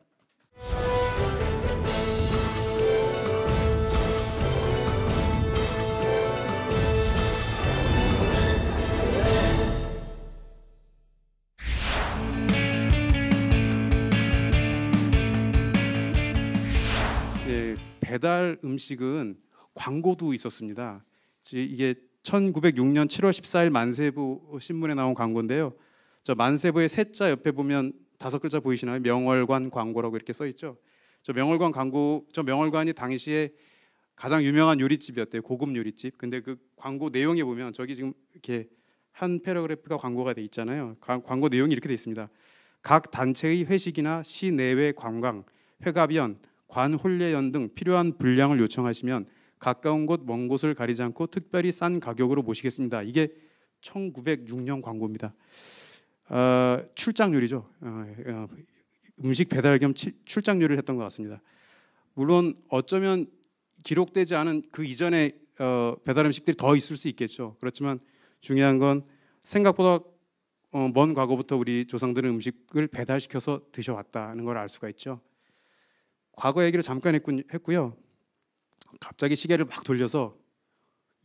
배달 음식은 광고도 있었습니다. 이게 1906년 7월 14일 만세부 신문에 나온 광고인데요. 저 만세부의 셋자 옆에 보면 다섯 글자 보이시나요? 명월관 광고라고 이렇게 써 있죠. 저 명월관 광고 저 명월관이 당시에 가장 유명한 요리집이었대요. 고급 요리집. 근데 그 광고 내용에 보면 저기 지금 이렇게 한 패러그래프가 광고가 돼 있잖아요. 광고 내용이 이렇게 돼 있습니다. 각 단체의 회식이나 시내외 관광, 회가변, 관홀례연 등 필요한 분량을 요청하시면 가까운 곳, 먼 곳을 가리지 않고 특별히 싼 가격으로 모시겠습니다. 이게 1906년 광고입니다. 어, 출장률이죠. 어, 어, 음식 배달 겸 치, 출장률을 했던 것 같습니다. 물론 어쩌면 기록되지 않은 그 이전의 어, 배달 음식들이 더 있을 수 있겠죠. 그렇지만 중요한 건 생각보다 어, 먼 과거부터 우리 조상들은 음식을 배달시켜서 드셔왔다는 걸 알 수가 있죠. 과거 얘기를 잠깐 했고요. 갑자기 시계를 막 돌려서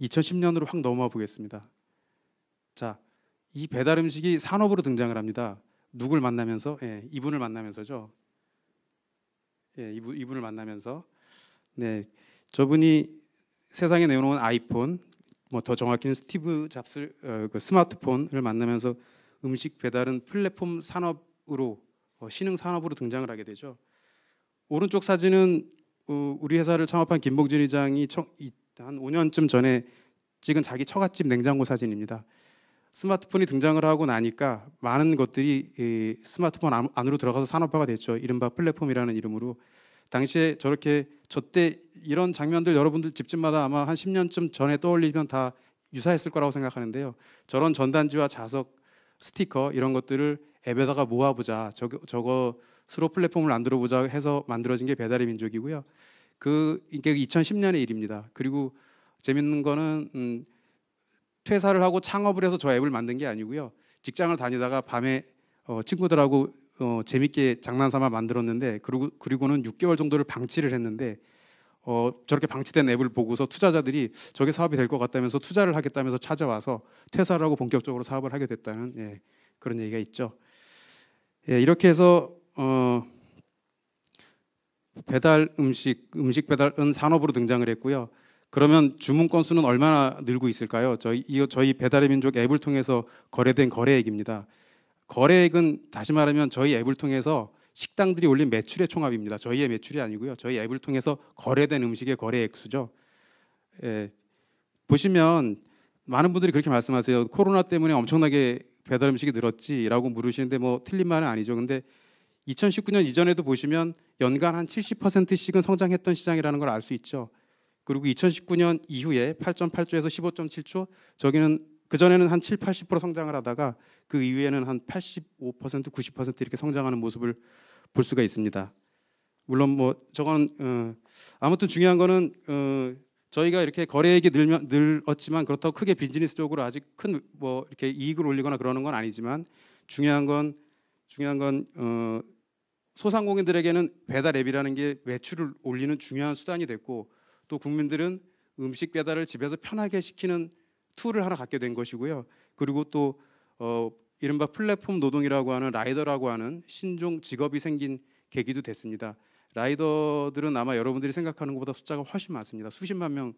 2010년으로 확 넘어와 보겠습니다. 자, 이 배달 음식이 산업으로 등장을 합니다. 누굴 만나면서? 예, 이분을 만나면서죠. 예, 이분, 이분을 만나면서. 네, 저분이 세상에 내놓은 아이폰, 뭐더 정확히는 스티브 잡스 어, 그 스마트폰을 만나면서 음식 배달은 플랫폼 산업으로 어, 신흥 산업으로 등장을 하게 되죠. 오른쪽 사진은 어, 우리 회사를 창업한 김봉진 회장이 한 5년쯤 전에 찍은 자기 처갓집 냉장고 사진입니다. 스마트폰이 등장을 하고 나니까 많은 것들이 스마트폰 안으로 들어가서 산업화가 됐죠. 이른바 플랫폼이라는 이름으로 당시에 저렇게 저때 이런 장면들 여러분들 집집마다 아마 한 10년쯤 전에 떠올리면 다 유사했을 거라고 생각하는데요. 저런 전단지와 자석, 스티커 이런 것들을 앱에다가 모아보자. 저거, 저거 스로 플랫폼을 만들어 보자 해서 만들어진 게 배달의 민족이고요. 그 이게 2010년의 일입니다. 그리고 재밌는 거는 음, 퇴사를 하고 창업을 해서 저 앱을 만든 게 아니고요. 직장을 다니다가 밤에 어, 친구들하고 어, 재밌게 장난삼아 만들었는데 그리고 그리고는 6개월 정도를 방치를 했는데 어, 저렇게 방치된 앱을 보고서 투자자들이 저게 사업이 될 것 같다면서 투자를 하겠다면서 찾아와서 퇴사를 하고 본격적으로 사업을 하게 됐다는 예, 그런 얘기가 있죠. 예, 이렇게 해서 어, 배달 음식, 음식 배달은 산업으로 등장을 했고요. 그러면 주문 건수는 얼마나 늘고 있을까요? 저희, 저희 배달의 민족 앱을 통해서 거래된 거래액입니다. 거래액은 다시 말하면 저희 앱을 통해서 식당들이 올린 매출의 총합입니다. 저희의 매출이 아니고요. 저희 앱을 통해서 거래된 음식의 거래액 수죠. 예, 보시면 많은 분들이 그렇게 말씀하세요. 코로나 때문에 엄청나게 배달 음식이 늘었지라고 물으시는데 뭐 틀린 말은 아니죠. 근데 2019년 이전에도 보시면 연간 한 70%씩은 성장했던 시장이라는 걸 알 수 있죠. 그리고 2019년 이후에 8.8조에서 15.7조 저기는 그전에는 한 7, 80% 성장을 하다가 그 이후에는 한 85%, 90% 이렇게 성장하는 모습을 볼 수가 있습니다. 물론 뭐 저건 어, 아무튼 중요한 거는 어, 저희가 이렇게 거래액이 늘면 늘었지만 그렇다고 크게 비즈니스적으로 아직 큰 뭐 이렇게 이익을 올리거나 그러는 건 아니지만 중요한 건 중요한 건 어, 소상공인들에게는 배달 앱이라는 게 매출을 올리는 중요한 수단이 됐고 또 국민들은 음식 배달을 집에서 편하게 시키는 툴을 하나 갖게 된 것이고요. 그리고 또 어, 이른바 플랫폼 노동이라고 하는 라이더라고 하는 신종 직업이 생긴 계기도 됐습니다. 라이더들은 아마 여러분들이 생각하는 것보다 숫자가 훨씬 많습니다. 수십만 명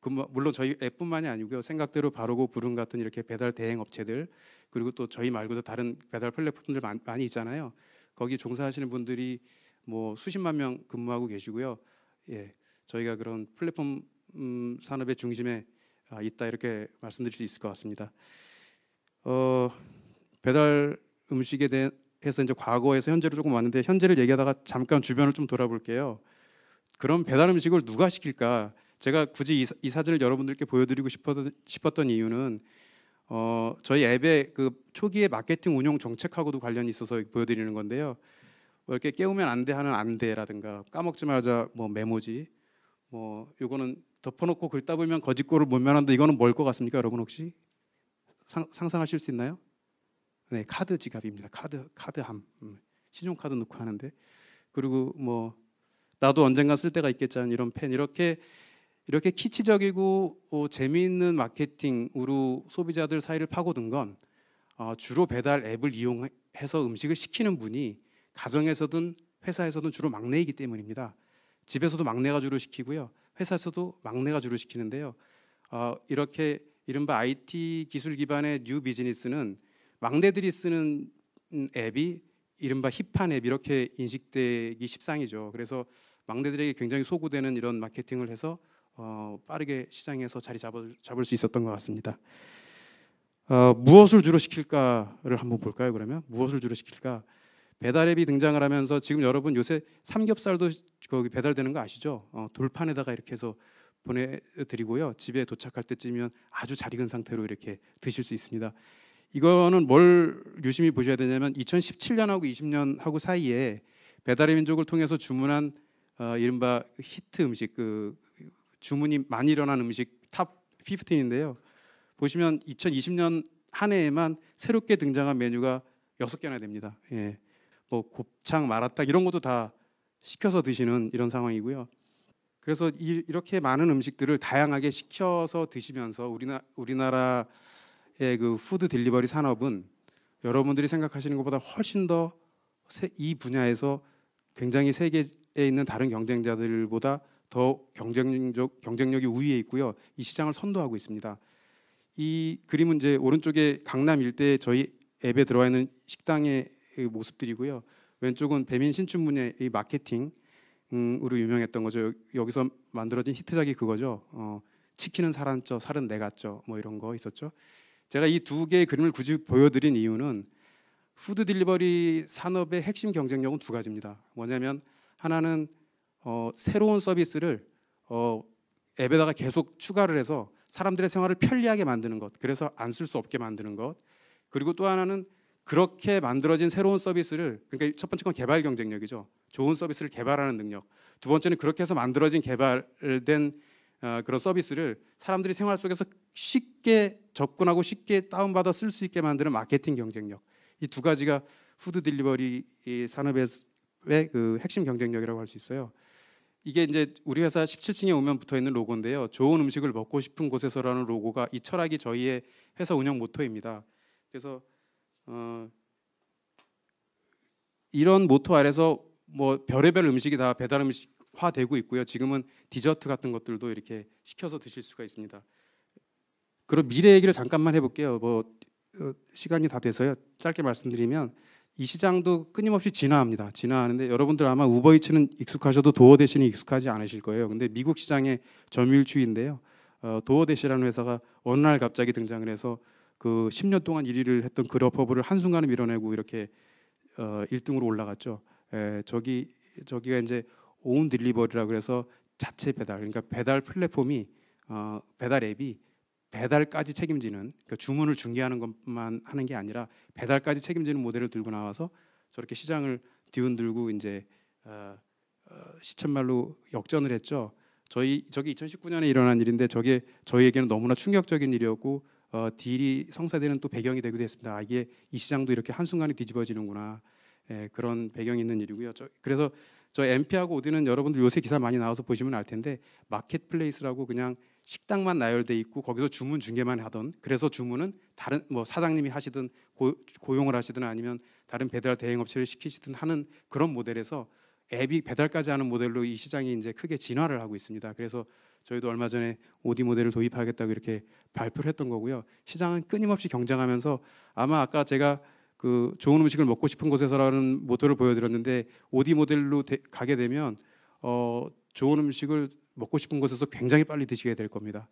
그 뭐, 물론 저희 앱뿐만이 아니고요. 생각대로 바르고부른 같은 이렇게 배달 대행 업체들 그리고 또 저희 말고도 다른 배달 플랫폼들 많이 있잖아요. 거기 종사하시는 분들이 뭐 수십만 명 근무하고 계시고요. 예, 저희가 그런 플랫폼 음, 산업의 중심에 아, 있다 이렇게 말씀드릴 수 있을 것 같습니다. 어, 배달 음식에 대해서 이제 과거에서 현재로 조금 왔는데 현재를 얘기하다가 잠깐 주변을 좀 돌아볼게요. 그럼 배달 음식을 누가 시킬까? 제가 굳이 이, 이 사진을 여러분들께 보여드리고 싶었던, 싶었던 이유는 어, 저희 앱의 그 초기의 마케팅 운영 정책하고도 관련이 있어서 보여드리는 건데요. 뭐 이렇게 깨우면 안 돼 하는 안 돼라든가 까먹지 말자 뭐 메모지 뭐 이거는 덮어놓고 긁다보면 거짓골을 못 면한다 이거는 뭘 것 같습니까 여러분 혹시 상, 상하실수 있나요? 네 카드 지갑입니다 카드 카드함 음, 신용카드 넣고 하는데 그리고 뭐 나도 언젠가 쓸 때가 있겠지 이런 펜 이렇게 이렇게 키치적이고 어, 재미있는 마케팅으로 소비자들 사이를 파고든 건 어, 주로 배달 앱을 이용해서 음식을 시키는 분이 가정에서든 회사에서든 주로 막내이기 때문입니다. 집에서도 막내가 주로 시키고요. 회사에서도 막내가 주로 시키는데요. 어, 이렇게 이른바 IT 기술 기반의 뉴 비즈니스는 막내들이 쓰는 앱이 이른바 힙한 앱 이렇게 인식되기 십상이죠. 그래서 막내들에게 굉장히 소구되는 이런 마케팅을 해서 어, 빠르게 시장에서 자리 잡을, 잡을 수 있었던 것 같습니다. 어, 무엇을 주로 시킬까를 한번 볼까요? 그러면 무엇을 주로 시킬까? 배달앱이 등장을 하면서 지금 여러분 요새 삼겹살도 거기 배달되는 거 아시죠? 어, 돌판에다가 이렇게 해서 보내드리고요. 집에 도착할 때쯤이면 아주 잘 익은 상태로 이렇게 드실 수 있습니다. 이거는 뭘 유심히 보셔야 되냐면 2017년하고 20년하고 사이에 배달의 민족을 통해서 주문한 어, 이른바 히트 음식 그 주문이 많이 일어난 음식 탑 15인데요. 보시면 2020년 한 해에만 새롭게 등장한 메뉴가 6개나 됩니다. 예. 뭐 곱창, 마라탕 이런 것도 다 시켜서 드시는 이런 상황이고요. 그래서 이, 렇게 많은 음식들을 다양하게 시켜서 드시면서 우리나, 우리나라의 그 푸드 딜리버리 산업은 여러분들이 생각하시는 것보다 훨씬 더 이 분야에서 굉장히 세계에 있는 다른 경쟁자들보다 더 경쟁력, 경쟁력이 우위에 있고요. 이 시장을 선도하고 있습니다. 이 그림은 이제 오른쪽에 강남 일대 저희 앱에 들어와 있는 식당의 그 모습들이고요. 왼쪽은 배민 신춘문예 의 마케팅으로 음, 유명했던 거죠. 여기서 만들어진 히트작이 그거죠. 어, 치킨은 살았죠, 살은 내가 쪄, 뭐 이런 거 있었죠. 제가 이 두 개의 그림을 굳이 보여드린 이유는 푸드 딜리버리 산업의 핵심 경쟁력은 두 가지입니다. 뭐냐면 하나는 어, 새로운 서비스를 어, 앱에다가 계속 추가를 해서 사람들의 생활을 편리하게 만드는 것, 그래서 안 쓸 수 없게 만드는 것, 그리고 또 하나는 그렇게 만들어진 새로운 서비스를 그러니까 첫 번째 건 개발 경쟁력이죠. 좋은 서비스를 개발하는 능력. 두 번째는 그렇게 해서 만들어진 개발된 어, 그런 서비스를 사람들이 생활 속에서 쉽게 접근하고 쉽게 다운받아 쓸 수 있게 만드는 마케팅 경쟁력. 이 두 가지가 푸드 딜리버리 산업의 그 핵심 경쟁력이라고 할 수 있어요. 이게 이제 우리 회사 17층에 오면 붙어 있는 로고인데요. 좋은 음식을 먹고 싶은 곳에서라는 로고가 이 철학이 저희의 회사 운영 모토입니다. 그래서 어, 이런 모토 아래서 뭐 별의별 음식이 다 배달 음식화 되고 있고요. 지금은 디저트 같은 것들도 이렇게 시켜서 드실 수가 있습니다. 그럼 미래 얘기를 잠깐만 해볼게요. 뭐 어, 시간이 다 돼서요. 짧게 말씀드리면 이 시장도 끊임없이 진화합니다. 진화하는데 여러분들 아마 우버이츠는 익숙하셔도 도어 대신이 익숙하지 않으실 거예요. 근데 미국 시장의 점유일주인데요. 어, 도어 대시라는 회사가 어느 날 갑자기 등장을 해서 그 10년 동안 1위를 했던 그래퍼블을 한순간에 밀어내고 이렇게 어, 1등으로 올라갔죠. 에, 예, 저기 저기가 이제 온 딜리버리라 그래서 자체 배달 그러니까 배달 플랫폼이 어, 배달 앱이 배달까지 책임지는 그 주문을 중개하는 것만 하는 게 아니라 배달까지 책임지는 모델을 들고 나와서 저렇게 시장을 뒤흔들고 이제 어, 어, 시쳇말로 역전을 했죠. 저희 저기 2019년에 일어난 일인데 저게 저희에게는 너무나 충격적인 일이었고 어, 딜이 성사되는 또 배경이 되기도 했습니다. 아, 이게 이 시장도 이렇게 한 순간에 뒤집어지는구나 예, 그런 배경이 있는 일이고요. 저, 그래서 저 MP하고 오디는 여러분들 요새 기사 많이 나와서 보시면 알 텐데 마켓플레이스라고 그냥 식당만 나열돼 있고 거기서 주문 중개만 하던 그래서 주문은 다른 뭐 사장님이 하시든 고, 용을 하시든 아니면 다른 배달 대행업체를 시키시든 하는 그런 모델에서 앱이 배달까지 하는 모델로 이 시장이 이제 크게 진화를 하고 있습니다. 그래서 저희도 얼마 전에 오디 모델을 도입하겠다고 이렇게 발표를 했던 거고요. 시장은 끊임없이 경쟁하면서 아마 아까 제가 그 좋은 음식을 먹고 싶은 곳에서라는 모토를 보여드렸는데 오디 모델로 되, 가게 되면 어, 좋은 음식을 먹고 싶은 곳에서 굉장히 빨리 드시게 될 겁니다.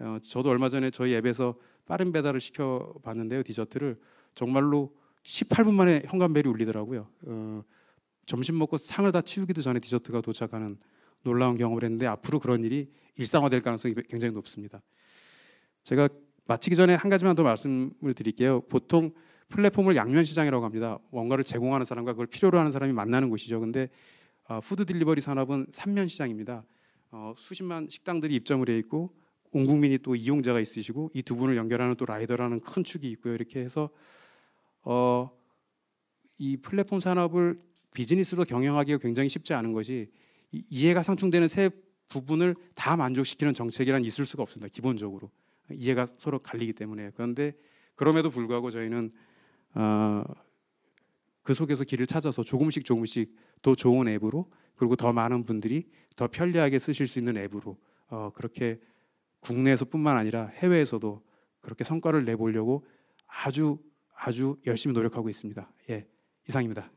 어, 저도 얼마 전에 저희 앱에서 빠른 배달을 시켜 봤는데요 디저트를 정말로 18분 만에 현관벨이 울리더라고요. 어, 점심 먹고 상을 다 치우기도 전에 디저트가 도착하는 놀라운 경험을 했는데 앞으로 그런 일이 일상화될 가능성이 굉장히 높습니다. 제가 마치기 전에 한 가지만 더 말씀을 드릴게요. 보통 플랫폼을 양면 시장이라고 합니다. 뭔가를 제공하는 사람과 그걸 필요로 하는 사람이 만나는 곳이죠. 근데 어, 푸드 딜리버리 산업은 삼면 시장입니다. 어, 수십만 식당들이 입점을 해 있고 온 국민이 또 이용자가 있으시고 이 두 분을 연결하는 또 라이더라는 큰 축이 있고요. 이렇게 해서 어, 이 플랫폼 산업을 비즈니스로 경영하기가 굉장히 쉽지 않은 것이 이해가 상충되는 세 부분을 다 만족시키는 정책이란 있을 수가 없습니다. 기본적으로 이해가 서로 갈리기 때문에 그런데 그럼에도 불구하고 저희는 어, 그 속에서 길을 찾아서 조금씩 조금씩 더 좋은 앱으로 그리고 더 많은 분들이 더 편리하게 쓰실 수 있는 앱으로 어, 그렇게 국내에서뿐만 아니라 해외에서도 그렇게 성과를 내보려고 아주 아주 열심히 노력하고 있습니다. 예, 이상입니다.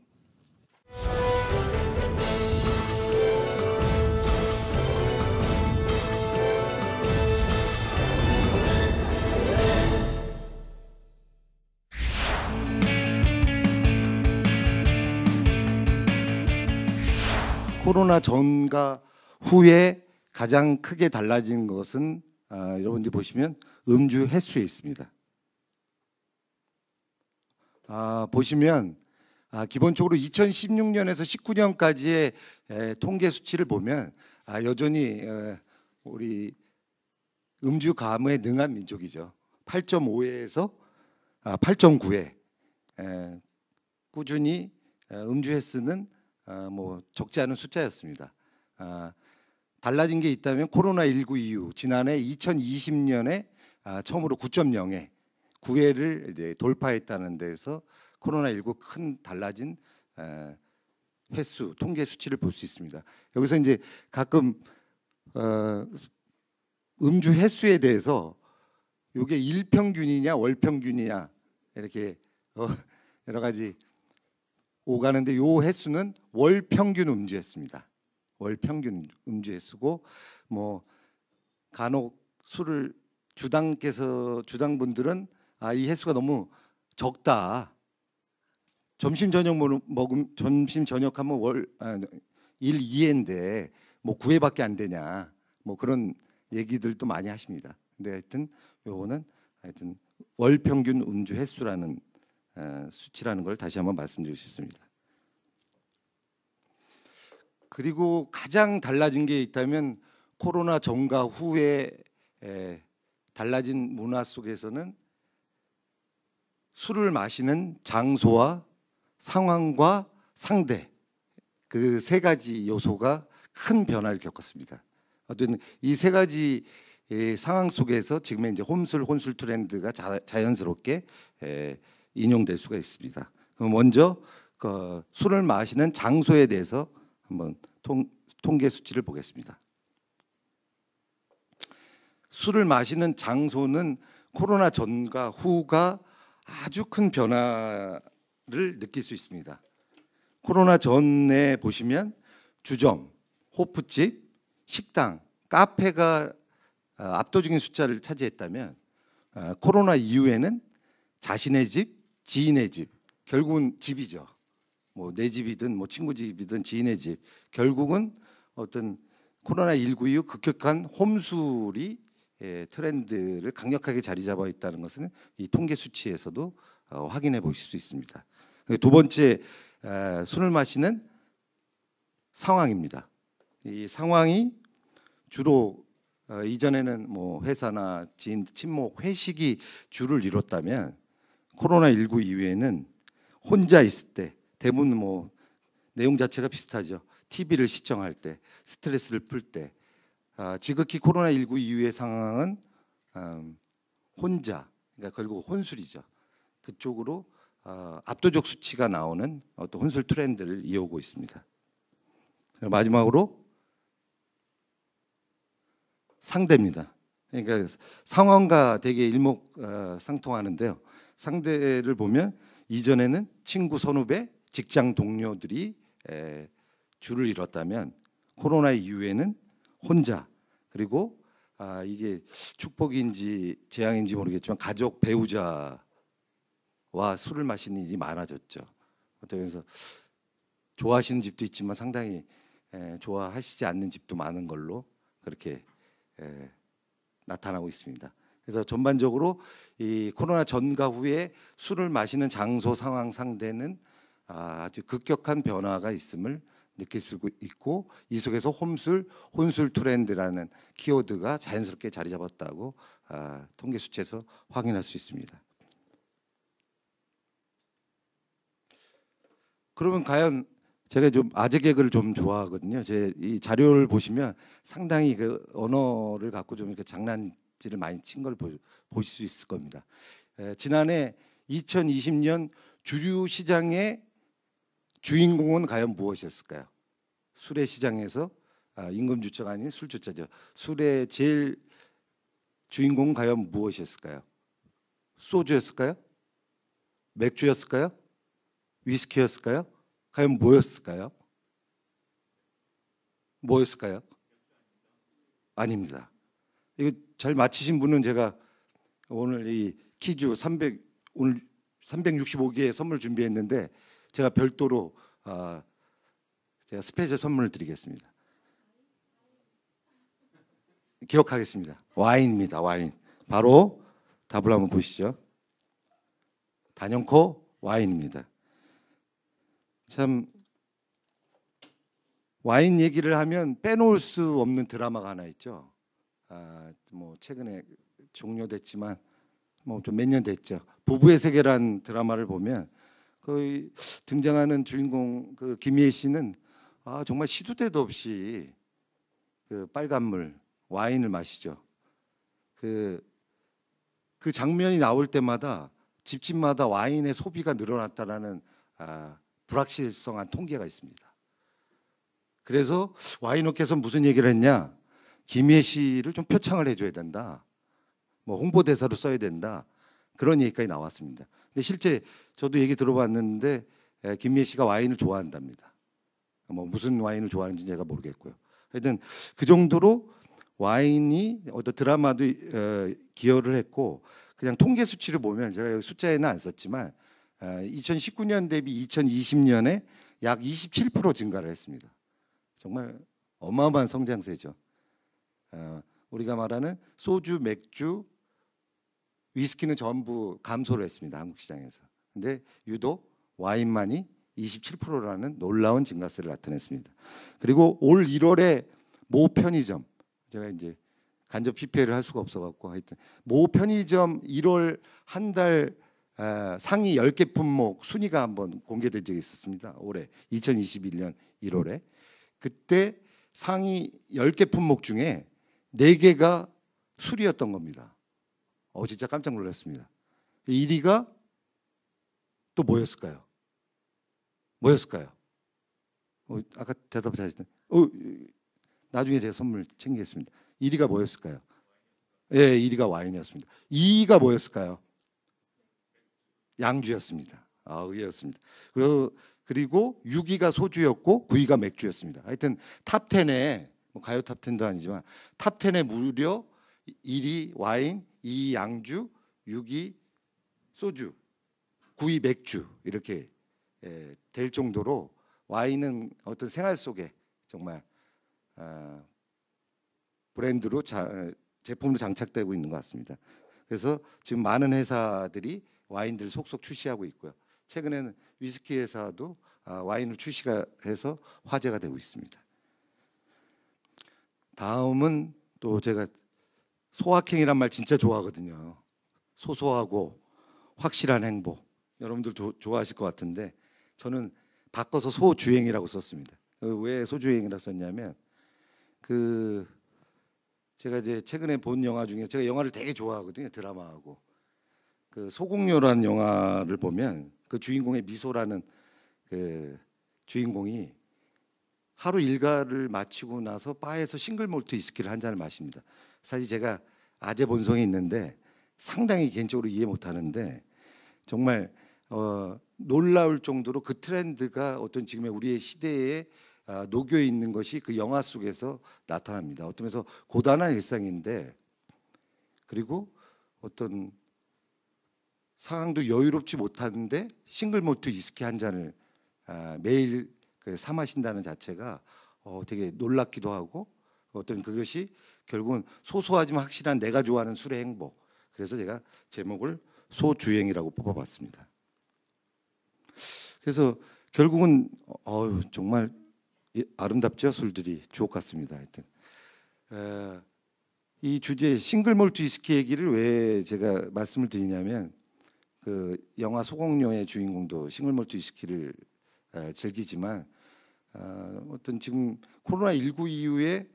코로나 전과 후에 가장 크게 달라진 것은 아, 여러분들 보시면 음주 횟수에 있습니다. 아, 보시면 아, 기본적으로 2016년에서 19년까지의 에, 통계 수치를 보면 아, 여전히 에, 우리 음주 가에 능한 민족이죠. 8 5에서 아, 8.9회 에, 꾸준히 음주 횟수는 아, 뭐 적지 않은 숫자였습니다. 아, 달라진 게 있다면 코로나 19 이후 지난해 2020년에 아, 처음으로 9.0에 9회를 이제 돌파했다는 데서 코로나 19큰 달라진 아, 횟수 통계 수치를 볼 수 있습니다. 여기서 이제 가끔 어, 음주 횟수에 대해서 이게 일평균이냐 월평균이냐 이렇게 어, 여러 가지 오가는데 요 횟수는 월 평균 음주 횟수입니다. 월 평균 음주 횟수고 뭐 간혹 술을 주당께서 주당분들은 아 이 횟수가 너무 적다. 점심 저녁 먹음 점심 저녁 하면 월 아, 1, 회인데뭐 9회밖에 안 되냐. 뭐 그런 얘기들도 많이 하십니다. 근데 하여튼 요거는 하여튼 월 평균 음주 횟수라는 수치라는 걸 다시 한번 말씀드리고 싶습니다. 그리고 가장 달라진 게 있다면 코로나 전가 후에 달라진 문화 속에서는 술을 마시는 장소와 상황과 상대 그 세 가지 요소가 큰 변화를 겪었습니다. 어쨌든 이세 가지 상황 속에서 지금 이제 홈술 혼술 트렌드가 자, 연스럽게 인용될 수가 있습니다. 그럼 먼저 그 술을 마시는 장소에 대해서 한번 통, 통계 수치를 보겠습니다. 술을 마시는 장소는 코로나 전과 후가 아주 큰 변화를 느낄 수 있습니다. 코로나 전에 보시면 주점, 호프집, 식당, 카페가 아, 압도적인 숫자를 차지했다면 아, 코로나 이후에는 자신의 집, 지인의 집, 결국은 집이죠. 뭐 내 집이든 뭐 친구 집이든 지인의 집, 결국은 어떤 코로나 19 이후 급격한 홈술이 예, 트렌드를 강력하게 자리 잡아 있다는 것은 이 통계 수치에서도 어, 확인해 보실 수 있습니다. 두 번째 에, 술을 마시는 상황입니다. 이 상황이 주로 어, 이전에는 뭐 회사나 지인 친목 회식이 주를 이뤘다면 코로나19 이후에는 혼자 있을 때 대부분 뭐 내용 자체가 비슷하죠. TV를 시청할 때, 스트레스를 풀 때, 아, 지극히 코로나19 이후의 상황은 음, 혼자, 그러니까 결국 혼술이죠. 그쪽으로 어, 압도적 수치가 나오는 어떤 혼술 트렌드를 이어오고 있습니다. 마지막으로 상대입니다. 그러니까 상황과 되게 일목상통하는데요. 아, 상대를 보면 이전에는 친구 선후배 직장 동료들이 에, 줄을 이뤘다면 코로나 이후에는 혼자 그리고 아, 이게 축복인지 재앙인지 모르겠지만 가족 배우자와 술을 마시는 일이 많아졌죠. 그래서 좋아하시는 집도 있지만 상당히 에, 좋아하시지 않는 집도 많은 걸로 그렇게 에, 나타나고 있습니다. 그래서 전반적으로 이 코로나 전과 후에 술을 마시는 장소 상황 상대는 아, 아주 급격한 변화가 있음을 느낄 수 있고 이 속에서 홈술, 혼술 트렌드라는 키워드가 자연스럽게 자리 잡았다고 아, 통계 수치에서 확인할 수 있습니다. 그러면 과연 제가 좀 아재 개그를 좀 좋아하거든요. 제 이 자료를 보시면 상당히 그 언어를 갖고 좀 이렇게 장난 박지를 많이 친 걸 보실 수 있을 겁니다. 에, 지난해 2020년 주류 시장의 주인공은 과연 무엇이었을까요? 수레 시장에서 아, 임금 주체가 아닌 술 주체죠. 술의 제일 주인공은 과연 무엇이었을까요? 소주였을까요? 맥주였을까요? 위스키였을까요? 과연 뭐였을까요? 뭐였을까요? 아닙니다. 이거 잘 맞히신 분은 제가 오늘 이 키즈 300 오늘 365개 의 선물 준비했는데 제가 별도로 어, 제가 스페셜 선물을 드리겠습니다. 기억하겠습니다. 와인입니다. 와인. 바로 답을 한번 보시죠. 단연코 와인입니다. 참 와인 얘기를 하면 빼놓을 수 없는 드라마가 하나 있죠. 아, 뭐 최근에 종료됐지만 뭐 좀 몇 년 됐죠. 부부의 세계란 드라마를 보면 그 등장하는 주인공 그 김희애 씨는 아 정말 시도 때도 없이 그 빨간물 와인을 마시죠. 그그 그 장면이 나올 때마다 집집마다 와인의 소비가 늘어났다라는 아, 불확실성한 통계가 있습니다. 그래서 와인업계에서 무슨 얘기를 했냐? 김해 시를 좀 표창을 해줘야 된다. 뭐 홍보대사로 써야 된다. 그런 얘기까지 나왔습니다. 근데 실제 저도 얘기 들어봤는데 김예 씨가 와인을 좋아한답니다. 뭐 무슨 와인을 좋아하는지 제가 모르겠고요. 하여튼 그 정도로 와인이 어떤 드라마도 기여를 했고 그냥 통계 수치를 보면 제가 여기 숫자에는 안 썼지만 2019년 대비 2020년에 약 27% 증가를 했습니다. 정말 어마어마한 성장세죠. 어, 우리가 말하는 소주, 맥주, 위스키는 전부 감소를 했습니다. 한국 시장에서. 근데 유독 와인만이 27%라는 놀라운 증가세를 나타냈습니다. 그리고 올 1월에 모 편의점 제가 이제 간접 피폐를 할 수가 없어 갖고 하여튼 모 편의점 1월 한달 어, 아, 상위 10개 품목 순위가 한번 공개된 적이 있었습니다. 올해 2021년 1월에 그때 상위 10개 품목 중에 네 개가 술이었던 겁니다. 어 진짜 깜짝 놀랐습니다. 1위가 그 또 뭐였을까요? 뭐였을까요? 어, 아까 대답 잘했던. 어, 나중에 제가 선물 챙기겠습니다. 1위가 뭐였을까요? 예, 1위가 와인이었습니다. 2위가 뭐였을까요? 양주였습니다. 아, 의였습니다. 그리고 그리고 6위가 소주였고 9위가 맥주였습니다. 하여튼 탑 10에 뭐 가요 탑텐도 아니지만 탑텐에 무려 1위 와인, 2위 양주, 6위 소주, 9위 맥주 이렇게 예, 될 정도로 와인은 어떤 생활 속에 정말 아, 브랜드로 자, 제품으로 장착되고 있는 것 같습니다. 그래서 지금 많은 회사들이 와인들을 속속 출시하고 있고요. 최근에는 위스키 회사도 아, 와인을 출시해서 화제가 되고 있습니다. 다음은 또 제가 소확행이란 말 진짜 좋아하거든요. 소소하고 확실한 행복. 여러분들 조, 좋아하실 것 같은데 저는 바꿔서 소주행이라고 썼습니다. 왜 소주행이라 썼냐면 그 제가 이제 최근에 본 영화 중에 제가 영화를 되게 좋아하거든요. 드라마하고 그 소공료라는 영화를 보면 그 주인공의 미소라는 그 주인공이 하루 일과를 마치고 나서 바에서 싱글 몰트 이스키를한 잔을 마십니다. 사실 제가 아재 본성이 있는데 상당히 개인적으로 이해 못하는데 정말 어, 놀라울 정도로 그 트렌드가 어떤 지금의 우리의 시대에 아, 녹여 있는 것이 그 영화 속에서 나타납니다. 어떤 면서 고단한 일상인데 그리고 어떤 상황도 여유롭지 못한데 싱글 몰트 위스키 한 잔을 아, 매일 그래서 삼하신다는 자체가 어, 되게 놀랍기도 하고 어떤 그것이 결국은 소소하지만 확실한 내가 좋아하는 술의 행복. 그래서 제가 제목을 소주행이라고 뽑아봤습니다. 그래서 결국은 어유 정말 아름답죠 술들이 주옥 같습니다. 하여튼 에, 이 주제 싱글 몰트 위스키 얘기를 왜 제가 말씀을 드리냐면 그 영화 소공룡의 주인공도 싱글 몰트 위스키를 에, 즐기지만 어떤 지금 코로나 19 이후에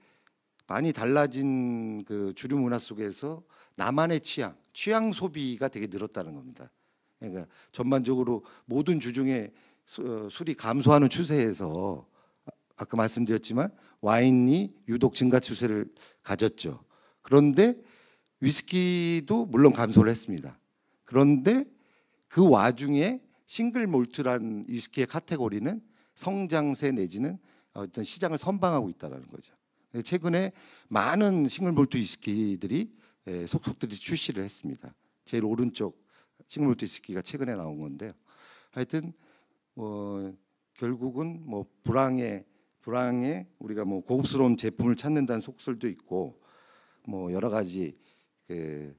많이 달라진 그 주류 문화 속에서 나만의 취향, 취향 소비가 되게 늘었다는 겁니다. 그러니까 전반적으로 모든 주중에 수, 어, 술이 감소하는 추세에서 아까 말씀드렸지만 와인이 유독 증가 추세를 가졌죠. 그런데 위스키도 물론 감소를 했습니다. 그런데 그 와중에 싱글 몰트란 위스키의 카테고리는 성장세 내지는 어떤 시장을 선방하고 있다라는 거죠. 최근에 많은 싱글볼트 위스키들이 예, 속속들이 출시를 했습니다. 제일 오른쪽 싱글볼트 위스키가 최근에 나온 건데요. 하여튼 뭐 결국은 뭐 불황에 불황에 우리가 뭐 고급스러운 제품을 찾는다는 속설도 있고 뭐 여러 가지 그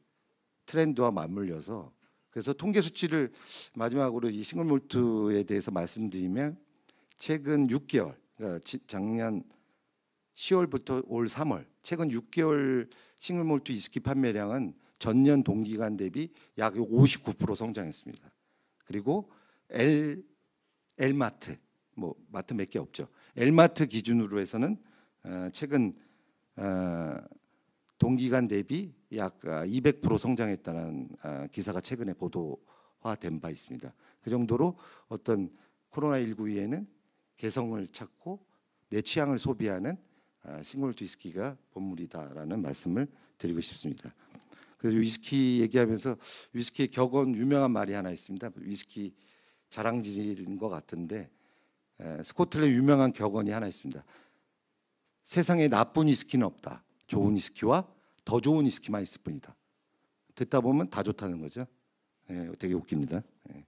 트렌드와 맞물려서 그래서 통계 수치를 마지막으로 이 싱글몰트에 대해서 말씀드리면 최근 6개월, 그러니까 작년 10월부터 올 3월, 최근 6개월 싱글몰트 이스키 판매량은 전년 동기간 대비 약 59% 성장했습니다. 그리고 L 엘마트 뭐 마트 몇 개 없죠. 엘마트 기준으로 해서는 어, 최근 어, 동기간 대비 약 200% 아, 성장했다는 아, 기사가 최근에 보도화된 바 있습니다. 그 정도로 어떤 코로나 19 이에는 개성을 찾고 내 취향을 소비하는 아, 싱글 위스키가 본물이다라는 말씀을 드리고 싶습니다. 그래서 위스키 얘기하면서 위스키 격언 유명한 말이 하나 있습니다. 위스키 자랑질인 것 같은데 스코틀랜드 유명한 격언이 하나 있습니다. 세상에 나쁜 위스키는 없다. 좋은 위스키와 더 좋은 위스키만 있을 뿐이다. 듣다 보면 다 좋다는 거죠. 예, 되게 웃깁니다. 예.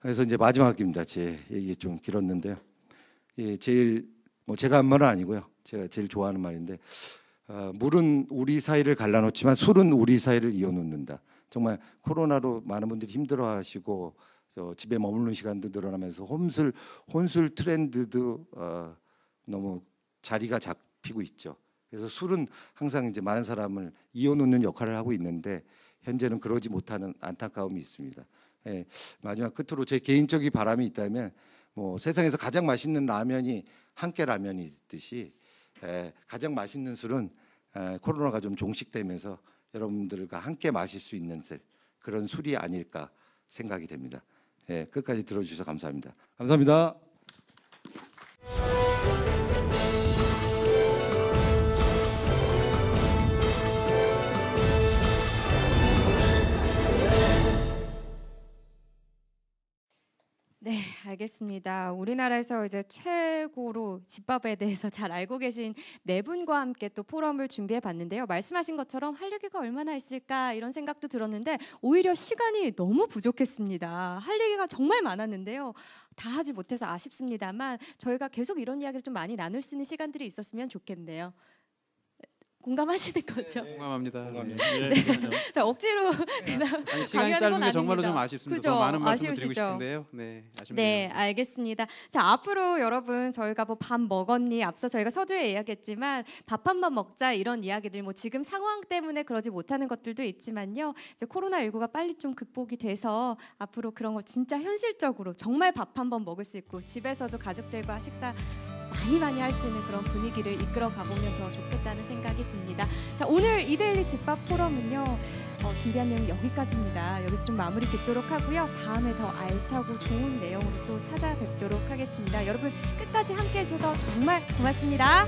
그래서 이제 마지막 입니다제 얘기 좀 길었는데요. 예, 제일 뭐 제가 한 말은 아니고요. 제가 제일 좋아하는 말인데 어, 물은 우리 사이를 갈라놓지만 술은 우리 사이를 이어놓는다. 정말 코로나로 많은 분들이 힘들어하시고 저 집에 머무는 시간도 늘어나면서 홈술 혼술 트렌드도 어, 너무 자리가 잡히고 있죠. 그래서 술은 항상 이제 많은 사람을 이어놓는 역할을 하고 있는데 현재는 그러지 못하는 안타까움이 있습니다. 예, 마지막 끝으로 제 개인적인 바람이 있다면 뭐 세상에서 가장 맛있는 라면이 한께 라면이듯이 예, 가장 맛있는 술은 예, 코로나가 좀 종식되면서 여러분들과 함께 마실 수 있는 술 그런 술이 아닐까 생각이 됩니다. 예, 끝까지 들어주셔서 감사합니다. 감사합니다. 알겠습니다. 우리나라에서 이제 최고로 집밥에 대해서 <laughs> 잘 알고 계신 네 분과 함께 또 포럼을 준비해 봤는데요. 말씀하신 것처럼 할 얘기가 얼마나 있을까 이런 생각도 들었는데 오히려 시간이 너무 부족했습니다. 할 얘기가 정말 많았는데요. 다 하지 못해서 아쉽습니다만 저희가 계속 이런 이야기를 좀 많이 나눌 수 있는 시간들이 있었으면 좋겠네요. 공감하시는 네, 거죠? 네, 공감합니다. 네. 네. 네. <laughs> 자 억지로 대답 아 <laughs> 시간이 짧은 게 정말로 좀 아쉽습니다. 그죠? 많은 말씀 드리고 싶은데요. 네, 아쉽네요. 네, 알겠습니다. 자 앞으로 여러분 저희가 뭐 밥 먹었니? 앞서 저희가 서두에 이야기했지만 밥 한 번 먹자 이런 이야기들 뭐 지금 상황 때문에 그러지 못하는 것들도 있지만요. 이제 코로나 19가 빨리 좀 극복이 돼서 앞으로 그런 거 진짜 현실적으로 정말 밥 한 번 먹을 수 있고 집에서도 가족들과 식사 많이 많이 할 수 있는 그런 분위기를 이끌어 가보면 더 좋겠다는 생각이 듭니다. 자 오늘 이데일리 집밥 포럼은요. 어, 준비한 내용 여기까지입니다. 여기서 좀 마무리 짓도록 하고요. 다음에 더 알차고 좋은 내용으로 또 찾아뵙도록 하겠습니다. 여러분 끝까지 함께해 주셔서 정말 고맙습니다.